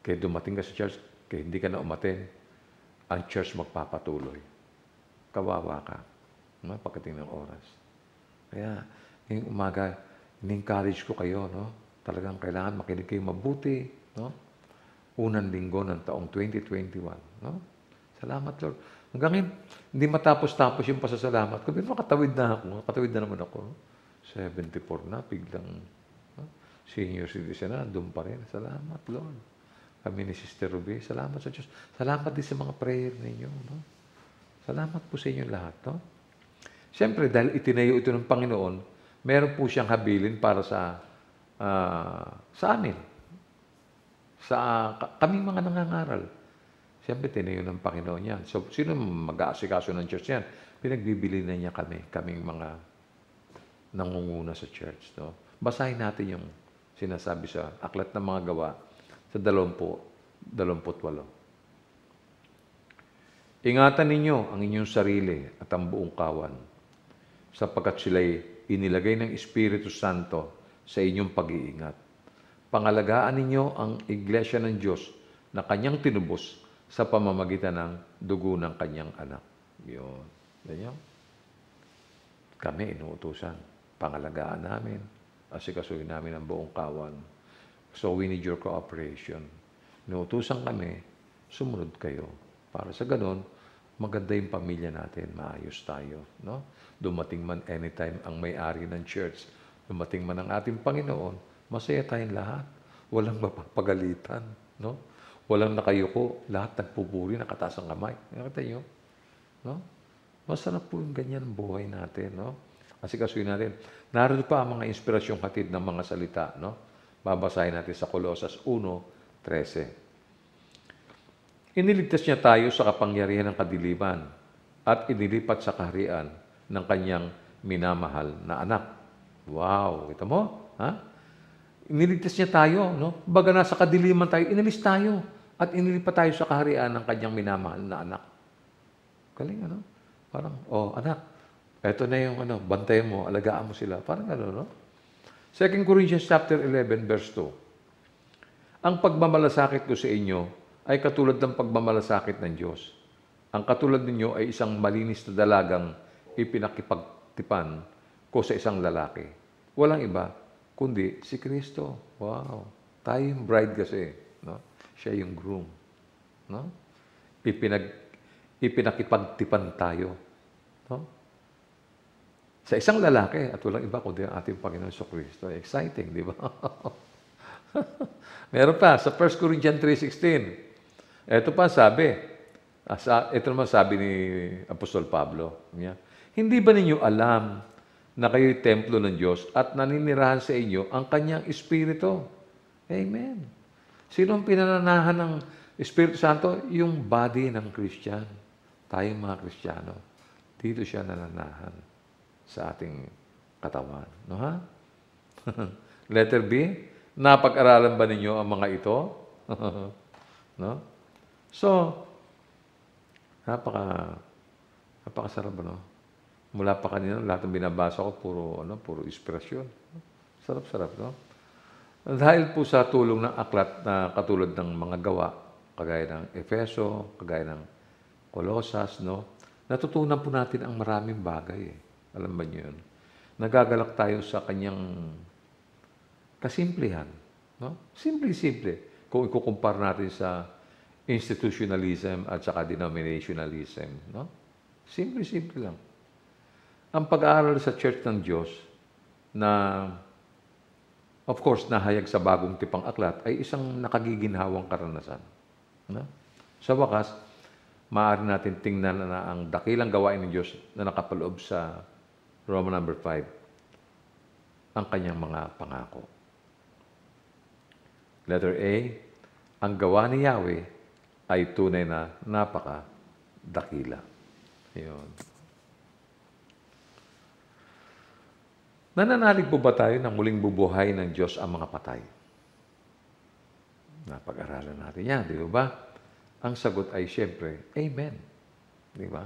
kaya dumating ka sa church, kaya hindi ka na umatin, ang church magpapatuloy. Kawawa ka. No? Pagkating ng oras. Kaya, ngayong umaga, in-encourage ko kayo, no? Talagang kailangan makinig kayo mabuti, no? Unang linggo ng taong 2021, no? Salamat, Lord. Hanggang hindi matapos-tapos yung pasasalamat ko, pero katawid na ako. Katawid na naman ako. 74 na, biglang huh? senior citizen na, doon pa rin. Salamat, Lord. Kami ni Sister Ruby, salamat sa Diyos. Salamat din sa mga prayer ninyo. No? Salamat po sa inyo lahat. No? Siyempre, dahil itinayo ito ng Panginoon, meron po siyang habilin para sa uh, sa amin. Sa uh, kaming mga nangangaral Siyempre, tinayo ng Panginoon yan. So, sino mag-aasikaso ng church yan? Pinagbibili na niya kami, kaming mga nangunguna sa church. No? Basahin natin yung sinasabi sa Aklat ng Mga Gawa sa 20, 28. Ingatan ninyo ang inyong sarili at ang buong kawan, sapagkat sila'y inilagay ng Espiritu Santo sa inyong pag-iingat. Pangalagaan ninyo ang Iglesia ng Diyos na kanyang tinubos sa pamamagitan ng dugo ng kanyang anak. Yun. Ganyan. Kami inuutusan. Pangalagaan namin. Asikasuhin namin ang buong kawan. So we need your cooperation. Inuutusan kami, sumunod kayo. Para sa ganun, maganda yung pamilya natin, maayos tayo. No? Dumating man anytime ang may-ari ng church, dumating man ang ating Panginoon, masaya tayong lahat. Walang mapapagalitan. No? Walang nakayuko. Lahat nagpuburi, nakataas ang kamay. Nakita niyo? No? Masarap po yung ganyan ang buhay natin. No? Kasi kasuyin natin. Narito pa ang mga inspirasyong hatid ng mga salita. No? Babasahin natin sa Colosas 1.13. Iniligtas niya tayo sa kapangyarihan ng kadiliman at inilipat sa kaharian ng kanyang minamahal na anak. Wow! Kita mo? Ha? Iniligtas niya tayo. No? Baga nasa kadiliman tayo, inalis tayo at inilipat tayo sa kaharian ng kanyang minamahal na anak. Galing, ano? Parang, oh, anak, eto na yung ano, bantay mo, alagaan mo sila. Parang gano'n, no? 2 Corinthians chapter 11, verse 2. Ang pagmamalasakit ko sa inyo ay katulad ng pagmamalasakit ng Diyos. Ang katulad ninyo ay isang malinis na dalagang ipinakipagtipan ko sa isang lalaki. Walang iba, kundi si Kristo. Wow. Tayo yung bride kasi. No? Siya yung groom. No? Ipinag, ipinakipagtipan tayo. No? Sa isang lalaki, at walang iba kundi ang ating Panginoon sa Kristo. Exciting, di ba? Meron pa, sa 1 Corinthians 3.16, ito pa sabi, ah, sa, ito naman sabi ni Apostol Pablo, niya, hindi ba ninyo alam na kayo'y templo ng Diyos at naninirahan sa inyo ang kanyang Espiritu? Amen. Sino ang pinananahan ng Espiritu Santo? Yung body ng Christian. Tayong mga Kristiyano. Dito siya nananahan sa ating katawan. No ha? Letter B, napag-aralan ba ninyo ang mga ito? no? So, napaka napakasarap no? Mula pa kanina, lahat ng binabasa ko puro ano, puro inspirasyon. Sarap-sarap, no? Dahil po sa tulong ng aklat na katulad ng mga gawa, kagaya ng Efeso, kagaya ng Colosas, no? natutunan po natin ang maraming bagay. Eh. Alam ba niyo yun? Nagagalak tayo sa kanyang kasimplihan. No? Simple-simple. Kung ikukumpar natin sa institutionalism at saka denominationalism. No? Simple-simple lang. Ang pag-aaral sa Church ng Diyos na Of course, nahayag sa bagong tipang aklat ay isang nakagiginhawang karanasan. No? Sa wakas, maaari natin tingnan na ang dakilang gawain ng Diyos na nakapaloob sa Roman number 5, ang kanyang mga pangako. Letter A, ang gawa ni Yahweh ay tunay na napaka-dakila. Yun. Nananalig po ba tayo na muling bubuhay ng Diyos ang mga patay? Napag-aralan natin yan, di ba? Ang sagot ay siyempre, Amen. Di ba?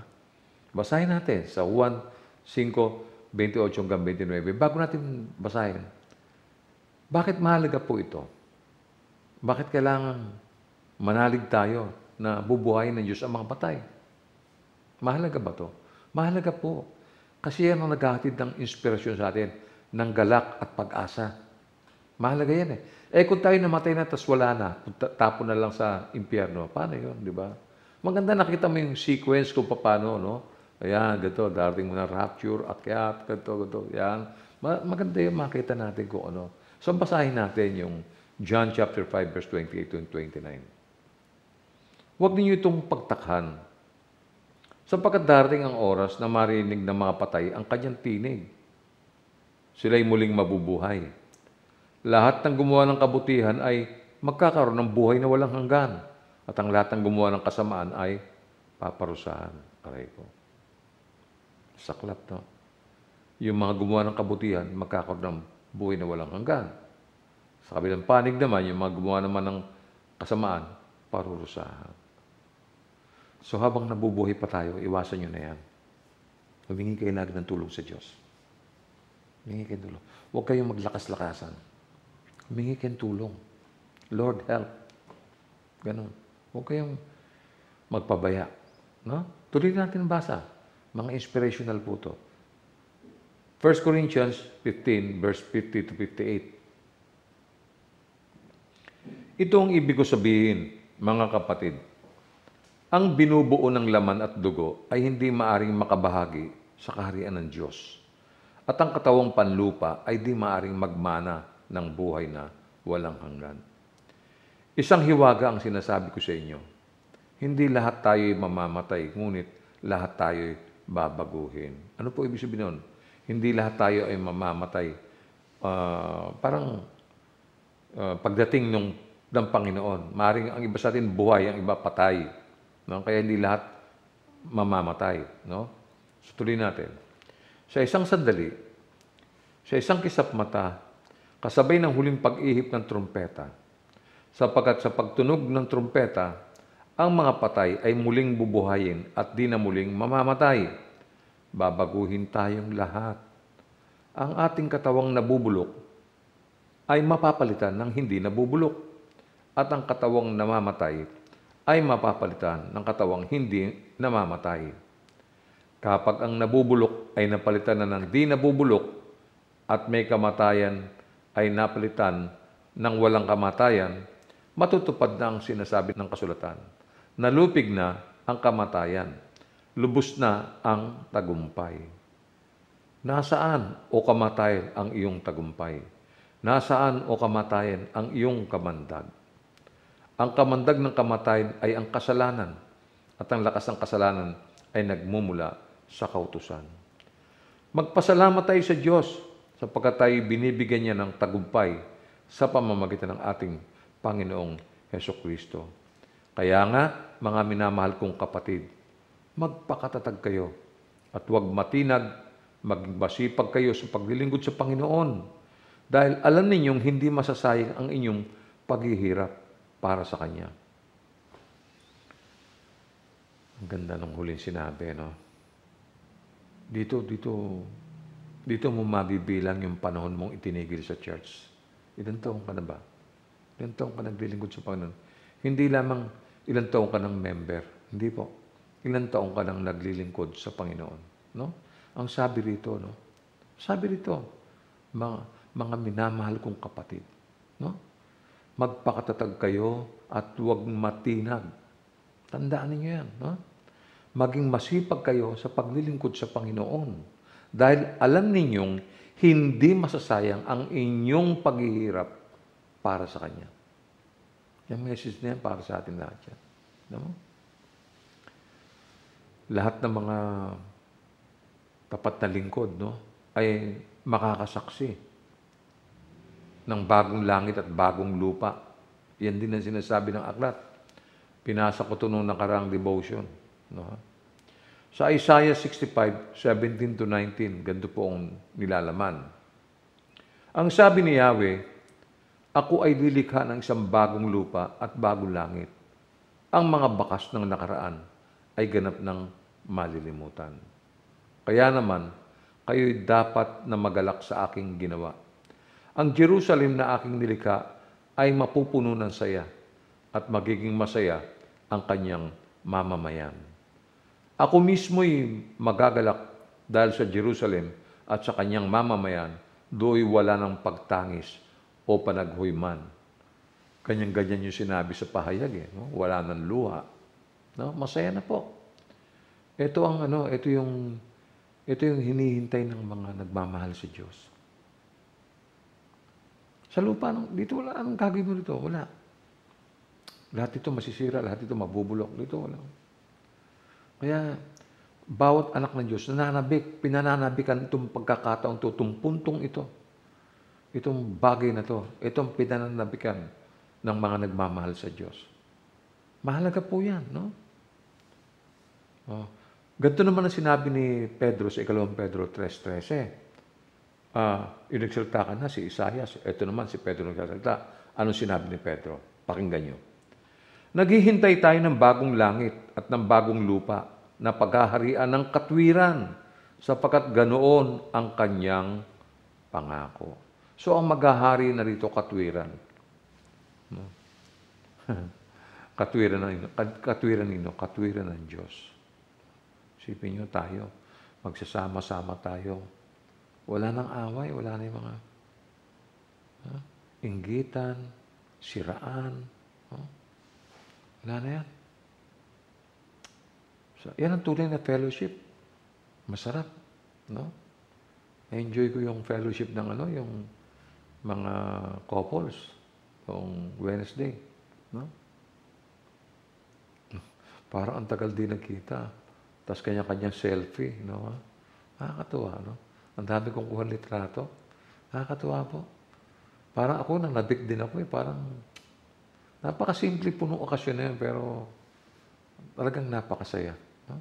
Basahin natin sa 1, 5, 28 hanggang 29. Bago natin basahin, bakit mahalaga po ito? Bakit kailangan manalig tayo na bubuhay ng Diyos ang mga patay? Mahalaga ba to? Mahalaga po. Kasi yan ang naghahatid ng inspirasyon sa atin, ng galak at pag-asa. Mahalaga yan eh. Eh kung tayo namatay na tapos wala na, tapo na lang sa impyerno, paano yun, di ba? Maganda nakita mo yung sequence kung paano, no? Ayan, ganito, darating mo na rapture, akyat, ganito, ganito, yan. Maganda yung makita natin kung ano. So, basahin natin yung John chapter 5, verse 28 to 29. Huwag ninyo itong pagtakhan Sapagkat darating ang oras na marinig ng mga patay ang kanyang tinig. Sila'y muling mabubuhay. Lahat ng gumawa ng kabutihan ay magkakaroon ng buhay na walang hanggan. At ang lahat ng gumawa ng kasamaan ay paparusahan. Aray ko. Saklap to. Yung mga gumawa ng kabutihan, magkakaroon ng buhay na walang hanggan. Sa kabilang panig naman, yung mga gumawa naman ng kasamaan, parurusahan. So habang nabubuhay pa tayo, iwasan nyo na yan. Humingi kayo lagi ng tulong sa Diyos. Humingi kayo tulong. Huwag kayong maglakas-lakasan. Humingi kayo tulong. Lord, help. Ganun. Huwag kayong magpabaya. No? Tuloy natin basa. Mga inspirational po to. 1 Corinthians 15, verse 50 to 58. Ito ang ibig ko sabihin, mga kapatid ang binubuo ng laman at dugo ay hindi maaring makabahagi sa kaharian ng Diyos. At ang katawang panlupa ay di maaring magmana ng buhay na walang hanggan. Isang hiwaga ang sinasabi ko sa inyo. Hindi lahat tayo mamamatay, ngunit lahat tayo babaguhin. Ano po ibig sabihin nun? Hindi lahat tayo ay mamamatay. Uh, parang uh, pagdating nung, ng Panginoon, maaring ang iba sa atin buhay, ang iba patay. No? Kaya hindi lahat mamamatay. No? So, tuloy natin. Sa isang sandali, sa isang kisap mata, kasabay ng huling pag-ihip ng trumpeta, sapagkat sa pagtunog ng trumpeta, ang mga patay ay muling bubuhayin at di na muling mamamatay. Babaguhin tayong lahat. Ang ating katawang nabubulok ay mapapalitan ng hindi nabubulok at ang katawang namamatay ay mapapalitan ng katawang hindi namamatay. Kapag ang nabubulok ay napalitan na ng di nabubulok at may kamatayan ay napalitan ng walang kamatayan, matutupad na ang sinasabi ng kasulatan. Nalupig na ang kamatayan. Lubos na ang tagumpay. Nasaan o kamatayan ang iyong tagumpay? Nasaan o kamatayan ang iyong kamandag? Ang kamandag ng kamatayan ay ang kasalanan at ang lakas ng kasalanan ay nagmumula sa kautusan. Magpasalamat tayo sa Diyos sapagkat tayo binibigyan niya ng tagumpay sa pamamagitan ng ating Panginoong Heso Kristo. Kaya nga, mga minamahal kong kapatid, magpakatatag kayo at huwag matinag, maging masipag kayo sa paglilingkod sa Panginoon dahil alam ninyong hindi masasayang ang inyong paghihirap para sa Kanya. Ang ganda ng huling sinabi, no? Dito, dito, dito mo mabibilang yung panahon mong itinigil sa church. Ilan taon ka na ba? Ilan taon ka naglilingkod sa Panginoon? Hindi lamang ilan taong ka ng member. Hindi po. Ilan taong ka nang naglilingkod sa Panginoon. No? Ang sabi rito, no? Sabi rito, mga, mga minamahal kong kapatid. No? Magpakatatag kayo at huwag matinag. Tandaan ninyo yan. No? Maging masipag kayo sa paglilingkod sa Panginoon. Dahil alam ninyong hindi masasayang ang inyong paghihirap para sa Kanya. Yung message na yan para sa atin lahat yan. No? Lahat ng mga tapat na lingkod no, ay makakasaksi ng bagong langit at bagong lupa. Yan din ang sinasabi ng aklat. Pinasa ko ito nung nakarang devotion. No? Sa Isaiah 65, 17 to 19, ganito po ang nilalaman. Ang sabi ni Yahweh, Ako ay lilikha ng isang bagong lupa at bagong langit. Ang mga bakas ng nakaraan ay ganap ng malilimutan. Kaya naman, kayo'y dapat na magalak sa aking ginawa ang Jerusalem na aking nilikha ay mapupuno ng saya at magiging masaya ang kanyang mamamayan. Ako mismo'y magagalak dahil sa Jerusalem at sa kanyang mamamayan, do'y wala ng pagtangis o panaghoyman. Kanyang-ganyan yung sinabi sa pahayag eh. No? Wala ng luha. No? Masaya na po. Ito ang ano, ito yung ito yung hinihintay ng mga nagmamahal sa si Diyos. Sa lupa, dito wala. Anong gagawin mo dito? Wala. Lahat ito masisira, lahat ito mabubulok. Dito wala. Kaya, bawat anak ng Diyos, nananabik, pinananabikan itong pagkakataong ito, itong puntong ito. Itong bagay na ito, itong pinananabikan ng mga nagmamahal sa Diyos. Mahalaga po yan, no? Oh. Ganto naman ang sinabi ni Pedro sa ikalawang Pedro 3.13. Eh uh, ah, inagsalita ka na si Isaias, ito naman si Pedro nagsasalita. Anong sinabi ni Pedro? Pakinggan nyo. Naghihintay tayo ng bagong langit at ng bagong lupa na paghaharian ng katwiran sapakat ganoon ang kanyang pangako. So ang maghahari na rito katwiran. katwiran ng katwiran nino, katwiran ng Diyos. Sipin niyo tayo, magsasama-sama tayo wala nang away, wala na yung mga ha? inggitan, siraan. Ha? Wala na yan. So, yan ang tunay na fellowship. Masarap. No? Enjoy ko yung fellowship ng ano, yung mga couples yung Wednesday. No? Parang ang tagal din nagkita. Tapos kanya-kanya selfie. No? Nakakatuwa, no? Ang dami kong kuha litrato. Nakakatuwa po. Parang ako nang nabig din ako eh. Parang napakasimple po nung okasyon na yun, pero talagang napakasaya. No?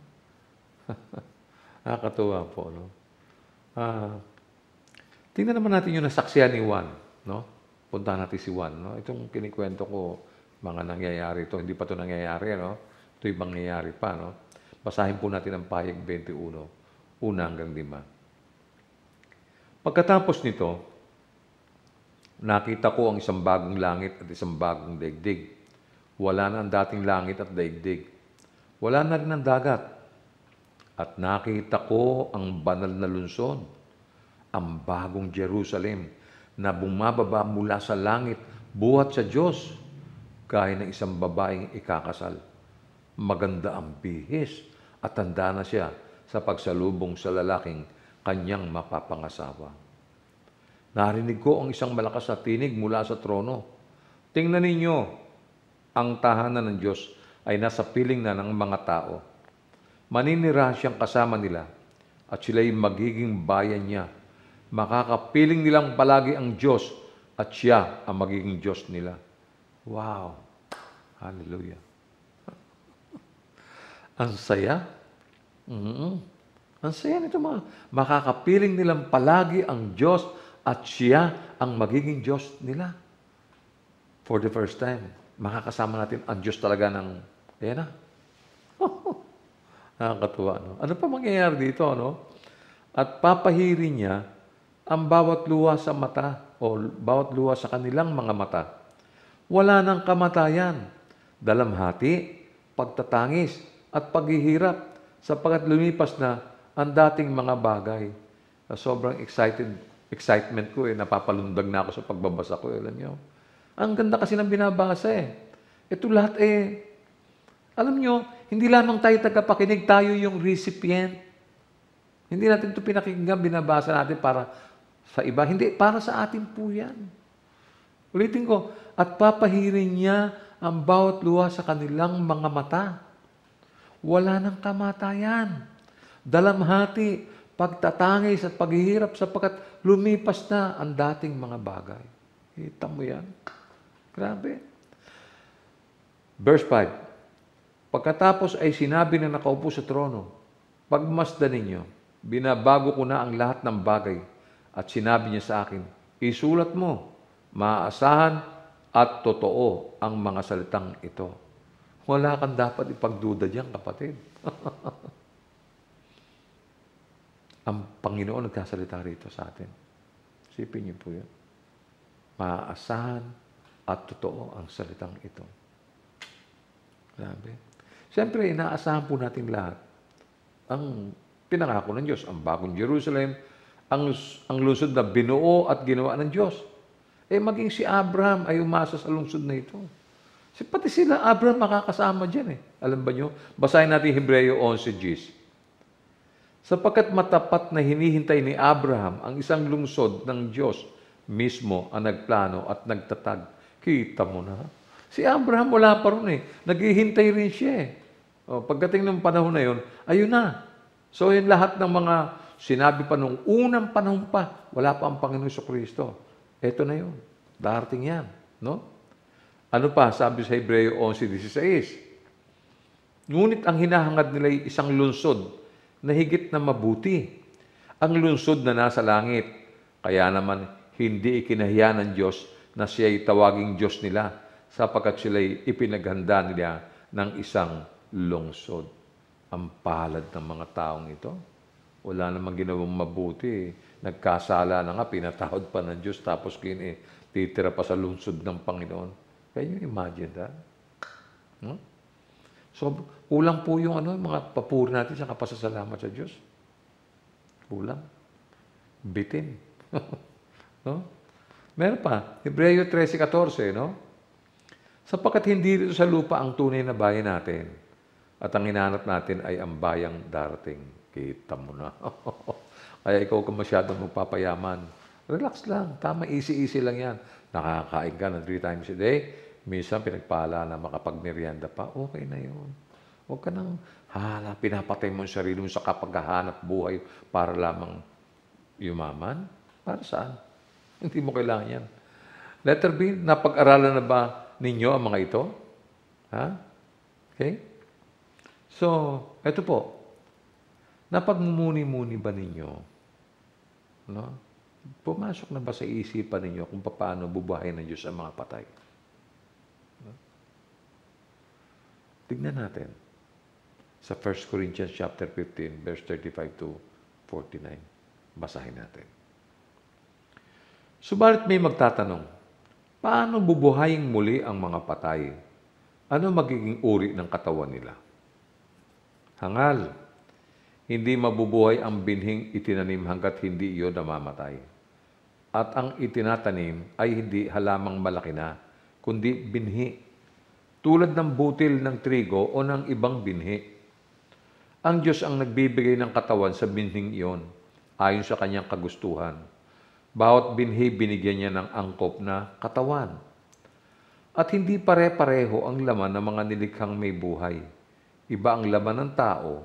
Nakakatuwa po. No? Ah, tingnan naman natin yung nasaksiyan ni Juan. No? Punta natin si Juan. No? Itong kinikwento ko, mga nangyayari ito. Hindi pa ito nangyayari. No? Ito'y ibang pa. No? Basahin po natin ang pahayag 21, una hanggang 5. Pagkatapos nito, nakita ko ang isang bagong langit at isang bagong daigdig. Wala na ang dating langit at daigdig. Wala na rin ang dagat. At nakita ko ang banal na lunsod, ang bagong Jerusalem na bumababa mula sa langit buhat sa Diyos gaya ng isang babaeng ikakasal. Maganda ang bihis at tanda na siya sa pagsalubong sa lalaking kanyang mapapangasawa. Narinig ko ang isang malakas na tinig mula sa trono. Tingnan ninyo, ang tahanan ng Diyos ay nasa piling na ng mga tao. Maninirahan siyang kasama nila at sila'y magiging bayan niya. Makakapiling nilang palagi ang Diyos at siya ang magiging Diyos nila. Wow! Hallelujah! ang saya. Mm-hmm. Ang saya nito mga makakapiling nilang palagi ang Diyos at siya ang magiging Diyos nila. For the first time, makakasama natin ang Diyos talaga ng, ayan na. Nakakatuwa. No? Ano pa mangyayari dito? No? At papahiri niya ang bawat luha sa mata o bawat luha sa kanilang mga mata. Wala nang kamatayan, dalamhati, pagtatangis, at paghihirap sapagkat lumipas na ang dating mga bagay. Sobrang excited, excitement ko eh. Napapalundag na ako sa pagbabasa ko. Eh, alam niyo? Ang ganda kasi ng binabasa eh. Ito lahat eh. Alam niyo, hindi lamang tayo tagapakinig, tayo yung recipient. Hindi natin ito pinakinggan, binabasa natin para sa iba. Hindi, para sa atin po yan. Ulitin ko, at papahirin niya ang bawat luha sa kanilang mga mata. Wala nang kamatayan dalamhati, pagtatangis at paghihirap sapagkat lumipas na ang dating mga bagay. Kita mo yan? Grabe. Verse 5. Pagkatapos ay sinabi na nakaupo sa trono, Pagmasdan ninyo, binabago ko na ang lahat ng bagay. At sinabi niya sa akin, isulat mo, maaasahan at totoo ang mga salitang ito. Wala kang dapat ipagduda diyan, kapatid. Ang Panginoon nagsasalita rito sa atin. Sipin niyo po yun. Maaasahan at totoo ang salitang ito. Grabe. Siyempre, inaasahan po natin lahat ang pinangako ng Diyos, ang bagong Jerusalem, ang, ang lungsod na binuo at ginawa ng Diyos. Eh maging si Abraham ay umasa sa lungsod na ito. Si, Pati sila, Abraham makakasama dyan eh. Alam ba nyo? Basahin natin Hebreo 11, G's sapagkat matapat na hinihintay ni Abraham ang isang lungsod ng Diyos mismo ang nagplano at nagtatag. Kita mo na. Si Abraham wala pa rin eh. Naghihintay rin siya eh. O, oh, pagdating ng panahon na yon, ayun na. So yung lahat ng mga sinabi pa nung unang panahon pa, wala pa ang Panginoon sa Kristo. Ito na yon. Darating yan. No? Ano pa? Sabi sa Hebreo 11.16. Ngunit ang hinahangad nila ay isang lungsod na higit na mabuti ang lungsod na nasa langit. Kaya naman hindi ikinahiya ng Diyos na siya'y tawaging Diyos nila sapagkat sila'y ipinaghanda niya ng isang lungsod. Ang palad ng mga taong ito. Wala namang ginawang mabuti. Nagkasala na nga, pinatahod pa ng Diyos, tapos kini, eh, titira pa sa lungsod ng Panginoon. Can you imagine that? Hmm? So, kulang po yung ano, mga papuri natin sa kapasasalamat sa Diyos. Kulang. Bitin. no? Meron pa. Hebreo 13.14, no? Sapagkat hindi rito sa lupa ang tunay na bayan natin. At ang inanap natin ay ang bayang darating. Kita mo na. Kaya ikaw ka masyadong magpapayaman. Relax lang. Tama, easy-easy lang yan. Nakakain ka ng three times a day Minsan pinagpala na makapagmerienda pa, okay na yun. Huwag ka nang hala, pinapatay mo ang sarili mo sa kapaghahanap buhay para lamang yumaman. Para saan? Hindi mo kailangan yan. Letter B, napag-aralan na ba ninyo ang mga ito? Ha? Okay? So, eto po. Napagmumuni-muni ba ninyo? No? Pumasok na ba sa isipan ninyo kung paano bubuhayin ng Diyos ang mga patay? Tignan natin sa 1 Corinthians chapter 15 verse 35 to 49. Basahin natin. Subalit may magtatanong, paano bubuhayin muli ang mga patay? Ano magiging uri ng katawan nila? Hangal, hindi mabubuhay ang binhing itinanim hanggat hindi iyon namamatay. At ang itinatanim ay hindi halamang malaki na, kundi binhi tulad ng butil ng trigo o ng ibang binhi. Ang Diyos ang nagbibigay ng katawan sa binhing iyon, ayon sa kanyang kagustuhan. Bawat binhi binigyan niya ng angkop na katawan. At hindi pare-pareho ang laman ng mga nilikhang may buhay. Iba ang laman ng tao,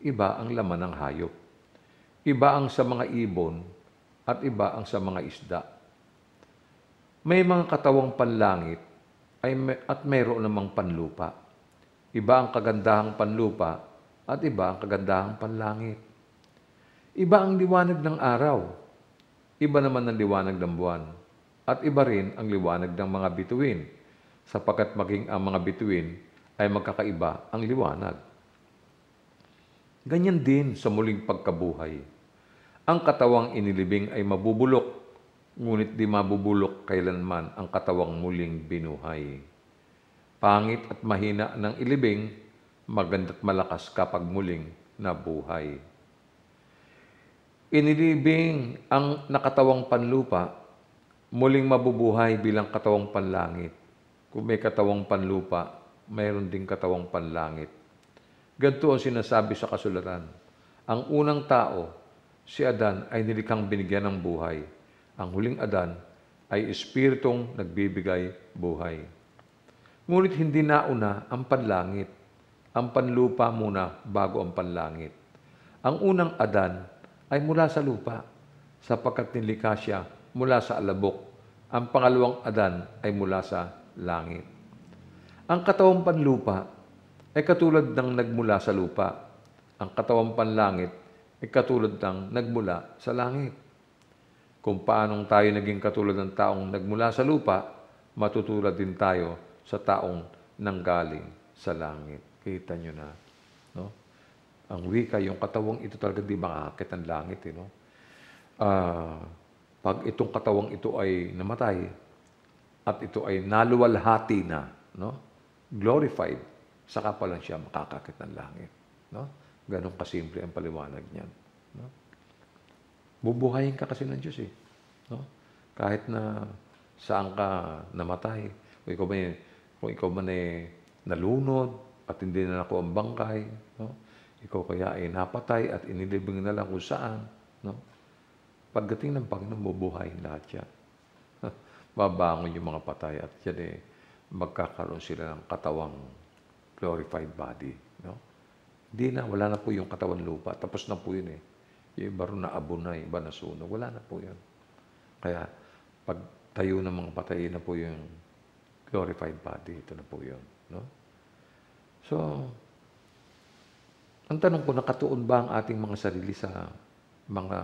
iba ang laman ng hayop. Iba ang sa mga ibon, at iba ang sa mga isda. May mga katawang panlangit ay may, at mayroon namang panlupa. Iba ang kagandahang panlupa at iba ang kagandahang panlangit. Iba ang liwanag ng araw, iba naman ang liwanag ng buwan, at iba rin ang liwanag ng mga bituin, sapagkat maging ang mga bituin ay magkakaiba ang liwanag. Ganyan din sa muling pagkabuhay. Ang katawang inilibing ay mabubulok ngunit di mabubulok kailanman ang katawang muling binuhay. Pangit at mahina ng ilibing, maganda't malakas kapag muling nabuhay. Inilibing ang nakatawang panlupa, muling mabubuhay bilang katawang panlangit. Kung may katawang panlupa, mayroon ding katawang panlangit. Ganto ang sinasabi sa kasulatan. Ang unang tao, si Adan, ay nilikhang binigyan ng buhay ang huling adan ay espiritong nagbibigay buhay. Ngunit hindi nauna ang panlangit, ang panlupa muna bago ang panlangit. Ang unang adan ay mula sa lupa, sapagkat nilikha siya mula sa alabok. Ang pangalawang adan ay mula sa langit. Ang katawang panlupa ay katulad ng nagmula sa lupa. Ang katawang panlangit ay katulad ng nagmula sa langit kung paanong tayo naging katulad ng taong nagmula sa lupa, matutulad din tayo sa taong nanggaling sa langit. Kita nyo na. No? Ang wika, yung katawang ito talaga di makakakit ang langit. Eh, no? Uh, pag itong katawang ito ay namatay at ito ay naluwalhati na, no? glorified, saka pa lang siya makakakit ng langit. No? Ganon kasimple ang paliwanag niyan. Bubuhayin ka kasi ng Diyos eh. No? Kahit na saan ka namatay, kung ikaw man, kung ikaw man eh, nalunod, at hindi na ako ang bangkay, no? ikaw kaya ay napatay at inilibing na lang kung saan. No? Pagdating ng Panginoon, bubuhayin lahat yan. Babangon yung mga patay at yan eh, magkakaroon sila ng katawang glorified body. No? Hindi na, wala na po yung katawan lupa. Tapos na po yun eh. Yung iba rin naabo iba nasunog. Wala na po yun. Kaya pag tayo ng mga patay na po yung glorified body, ito na po yun. No? So, ang tanong ko, nakatuon ba ang ating mga sarili sa mga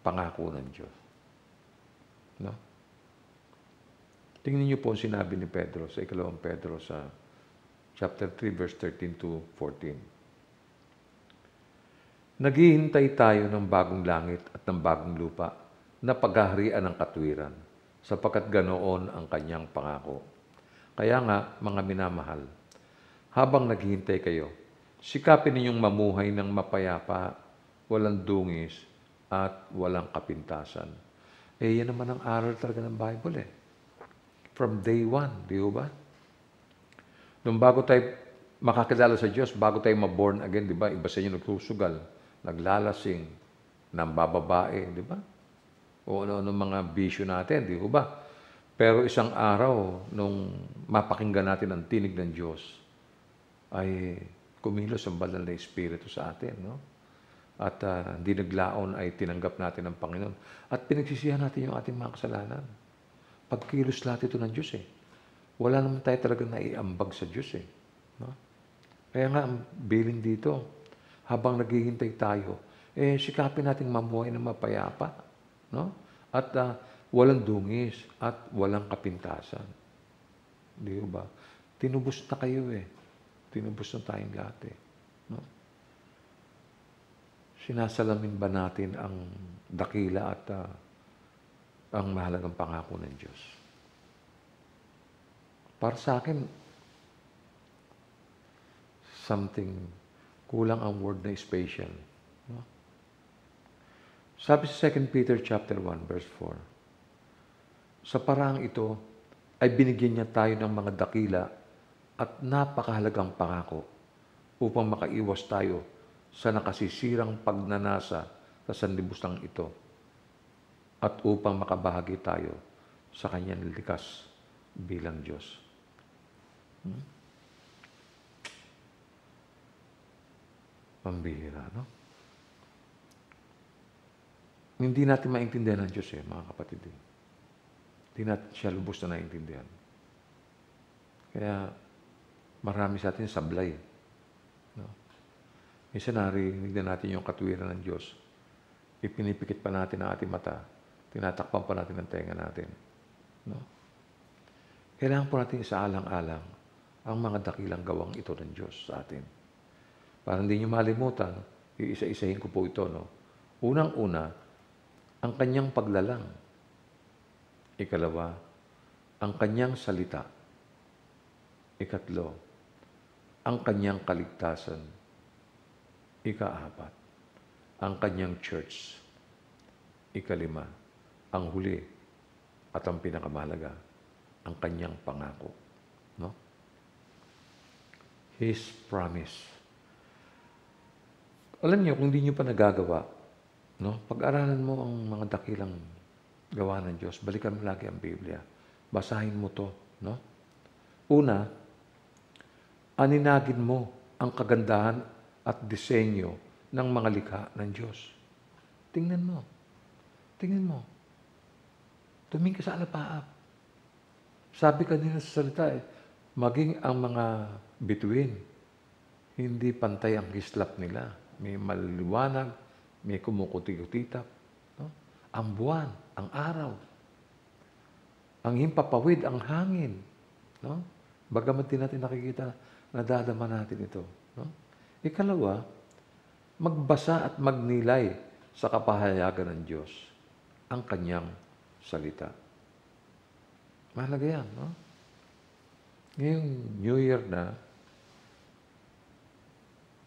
pangako ng Diyos? No? Tingnan niyo po ang sinabi ni Pedro sa ikalawang Pedro sa chapter 3, verse 13 to 14. Naghihintay tayo ng bagong langit at ng bagong lupa na paghaharian ng katwiran, sapagkat ganoon ang kanyang pangako. Kaya nga, mga minamahal, habang naghihintay kayo, sikapin ninyong mamuhay ng mapayapa, walang dungis, at walang kapintasan. Eh, yan naman ang aral talaga ng Bible eh. From day one, di ba? Nung bago tayo makakilala sa Diyos, bago tayo ma-born again, di ba? Iba sa inyo nagsusugal naglalasing, ng nambababae, di ba? O ano-ano mga bisyo natin, di ba? Pero isang araw, nung mapakinggan natin ang tinig ng Diyos, ay kumilos ang banal na Espiritu sa atin, no? At uh, hindi naglaon ay tinanggap natin ng Panginoon. At pinagsisihan natin yung ating mga kasalanan. Pagkilos lahat ito ng Diyos eh. Wala naman tayo talaga naiambag sa Diyos eh. No? Kaya nga, ang bilin dito, habang naghihintay tayo, eh sikapin nating mamuhay ng mapayapa, no? At uh, walang dungis at walang kapintasan. Di ba? Tinubos na kayo eh. Tinubos na tayong lahat eh. No? Sinasalamin ba natin ang dakila at uh, ang mahalagang pangako ng Diyos? Para sa akin, something kulang ang word na special. No? Sabi sa 2 Peter chapter 1 verse 4. Sa parang ito ay binigyan niya tayo ng mga dakila at napakahalagang pangako upang makaiwas tayo sa nakasisirang pagnanasa sa sanlibutan ito at upang makabahagi tayo sa kanyang likas bilang Diyos. Hmm? Pambihira, no? Hindi natin maintindihan ang Diyos eh, mga kapatid. Eh. Hindi natin siya lubos na naiintindihan. Kaya marami sa atin sablay. No? Minsan narinig na natin yung katwiran ng Diyos. Ipinipikit pa natin ang ating mata. Tinatakpan pa natin ang tenga natin. No? Kailangan po natin isaalang-alang ang mga dakilang gawang ito ng Diyos sa atin para hindi nyo malimutan, iisa-isahin ko po ito. No? Unang-una, ang kanyang paglalang. Ikalawa, ang kanyang salita. Ikatlo, ang kanyang kaligtasan. Ikaapat, ang kanyang church. Ikalima, ang huli at ang pinakamahalaga, ang kanyang pangako. No? His promise. Alam niyo, kung hindi niyo pa nagagawa, no? pag-aralan mo ang mga dakilang gawa ng Diyos. Balikan mo lagi ang Biblia. Basahin mo to. No? Una, aninagin mo ang kagandahan at disenyo ng mga likha ng Diyos. Tingnan mo. Tingnan mo. Tumingin ka sa alapaap. Sabi kanina sa salita eh, maging ang mga bituin, hindi pantay ang hislap nila may maliwanag, may kumukutikutitap. No? Ang buwan, ang araw, ang himpapawid, ang hangin. No? Bagamat din natin nakikita, nadadama natin ito. No? Ikalawa, magbasa at magnilay sa kapahayagan ng Diyos ang kanyang salita. Mahalaga yan, no? Ngayong New Year na,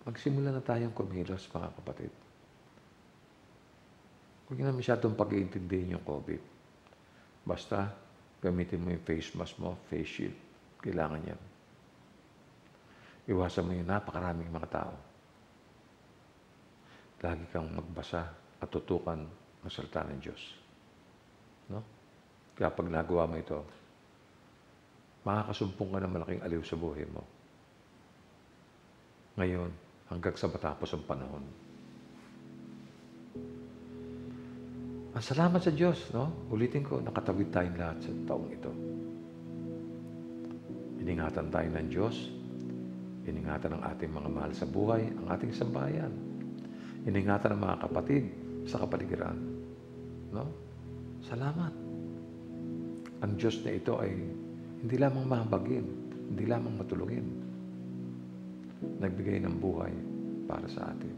Magsimula na tayong kumilos, mga kapatid. Huwag na masyadong pag-iintindihin yung COVID. Basta, gamitin mo yung face mask mo, face shield. Kailangan yan. Iwasan mo yung napakaraming mga tao. Lagi kang magbasa at tutukan ng salita ng Diyos. No? Kaya pag nagawa mo ito, makakasumpong ka ng malaking aliw sa buhay mo. Ngayon, hanggang sa matapos ang panahon. Ang salamat sa Diyos, no? Ulitin ko, nakatawid tayong lahat sa taong ito. Iningatan tayo ng Diyos, iningatan ang ating mga mahal sa buhay, ang ating sambayan, iningatan ang mga kapatid sa kapaligiran. No? Salamat. Ang Diyos na ito ay hindi lamang mahabagin, hindi lamang matulungin, nagbigay ng buhay para sa atin.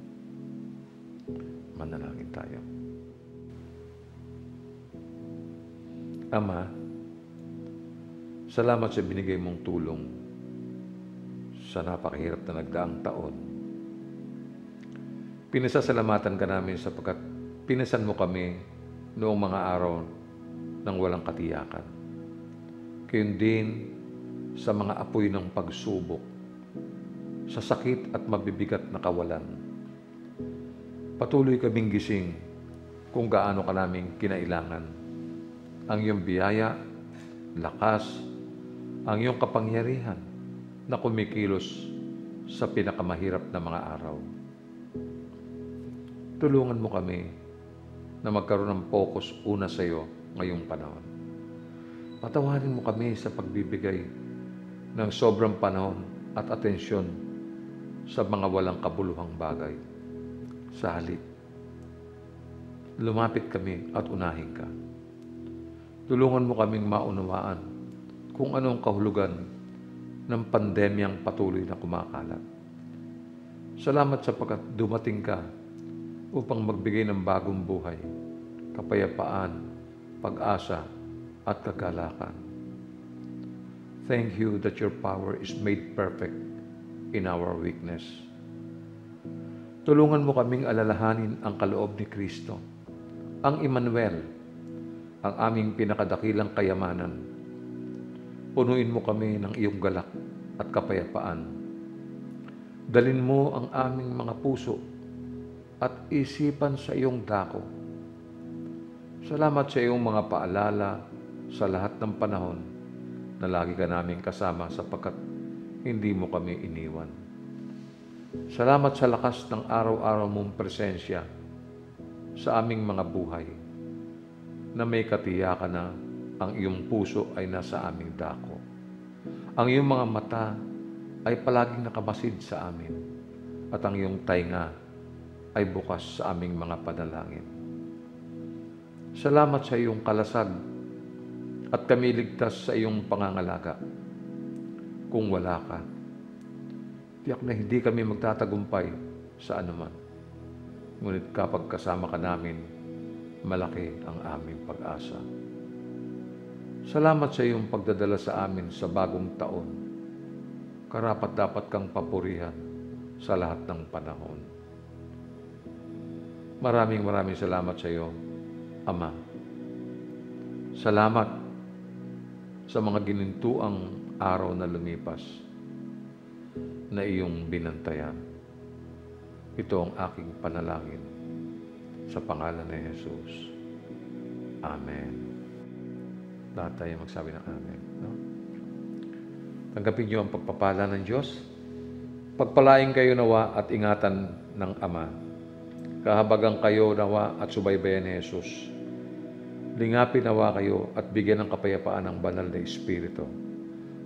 Manalangin tayo. Ama, salamat sa binigay mong tulong sa napakahirap na nagdaang taon. Pinasasalamatan ka namin sapagkat pinasan mo kami noong mga araw ng walang katiyakan. Kayon din sa mga apoy ng pagsubok sa sakit at mabibigat na kawalan. Patuloy kaming gising kung gaano ka naming kinailangan. Ang iyong biyaya, lakas, ang iyong kapangyarihan na kumikilos sa pinakamahirap na mga araw. Tulungan mo kami na magkaroon ng focus una sa iyo ngayong panahon. Patawarin mo kami sa pagbibigay ng sobrang panahon at atensyon sa mga walang kabuluhang bagay. Sa halip, lumapit kami at unahin ka. Tulungan mo kaming maunawaan kung anong kahulugan ng pandemyang patuloy na kumakalat. Salamat sapagkat dumating ka upang magbigay ng bagong buhay, kapayapaan, pag-asa at kagalakan. Thank you that your power is made perfect in our weakness. Tulungan mo kaming alalahanin ang kaloob ni Kristo, ang Emmanuel, ang aming pinakadakilang kayamanan. Punuin mo kami ng iyong galak at kapayapaan. Dalin mo ang aming mga puso at isipan sa iyong dako. Salamat sa iyong mga paalala sa lahat ng panahon na lagi ka naming kasama sapagkat hindi mo kami iniwan. Salamat sa lakas ng araw-araw mong presensya sa aming mga buhay na may katiyakan na ang iyong puso ay nasa aming dako. Ang iyong mga mata ay palaging nakabasid sa amin at ang iyong tainga ay bukas sa aming mga panalangin. Salamat sa iyong kalasag at kami ligtas sa iyong pangangalaga kung wala ka. Tiyak na hindi kami magtatagumpay sa anuman. Ngunit kapag kasama ka namin, malaki ang aming pag-asa. Salamat sa iyong pagdadala sa amin sa bagong taon. Karapat dapat kang papurihan sa lahat ng panahon. Maraming maraming salamat sa iyo, Ama. Salamat sa mga ginintuang araw na lumipas na iyong binantayan. Ito ang aking panalangin sa pangalan ni Jesus. Amen. Lahat tayo magsabi ng Amen. No? Tanggapin niyo ang pagpapala ng Diyos. Pagpalain kayo nawa at ingatan ng Ama. Kahabagan kayo nawa at subaybayan ni Jesus. Lingapin nawa kayo at bigyan ng kapayapaan ng banal na Espiritu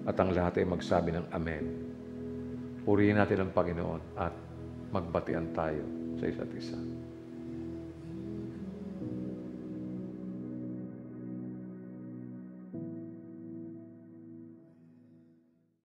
at ang lahat ay magsabi ng Amen. Purihin natin ang Panginoon at magbatian tayo sa isa't isa.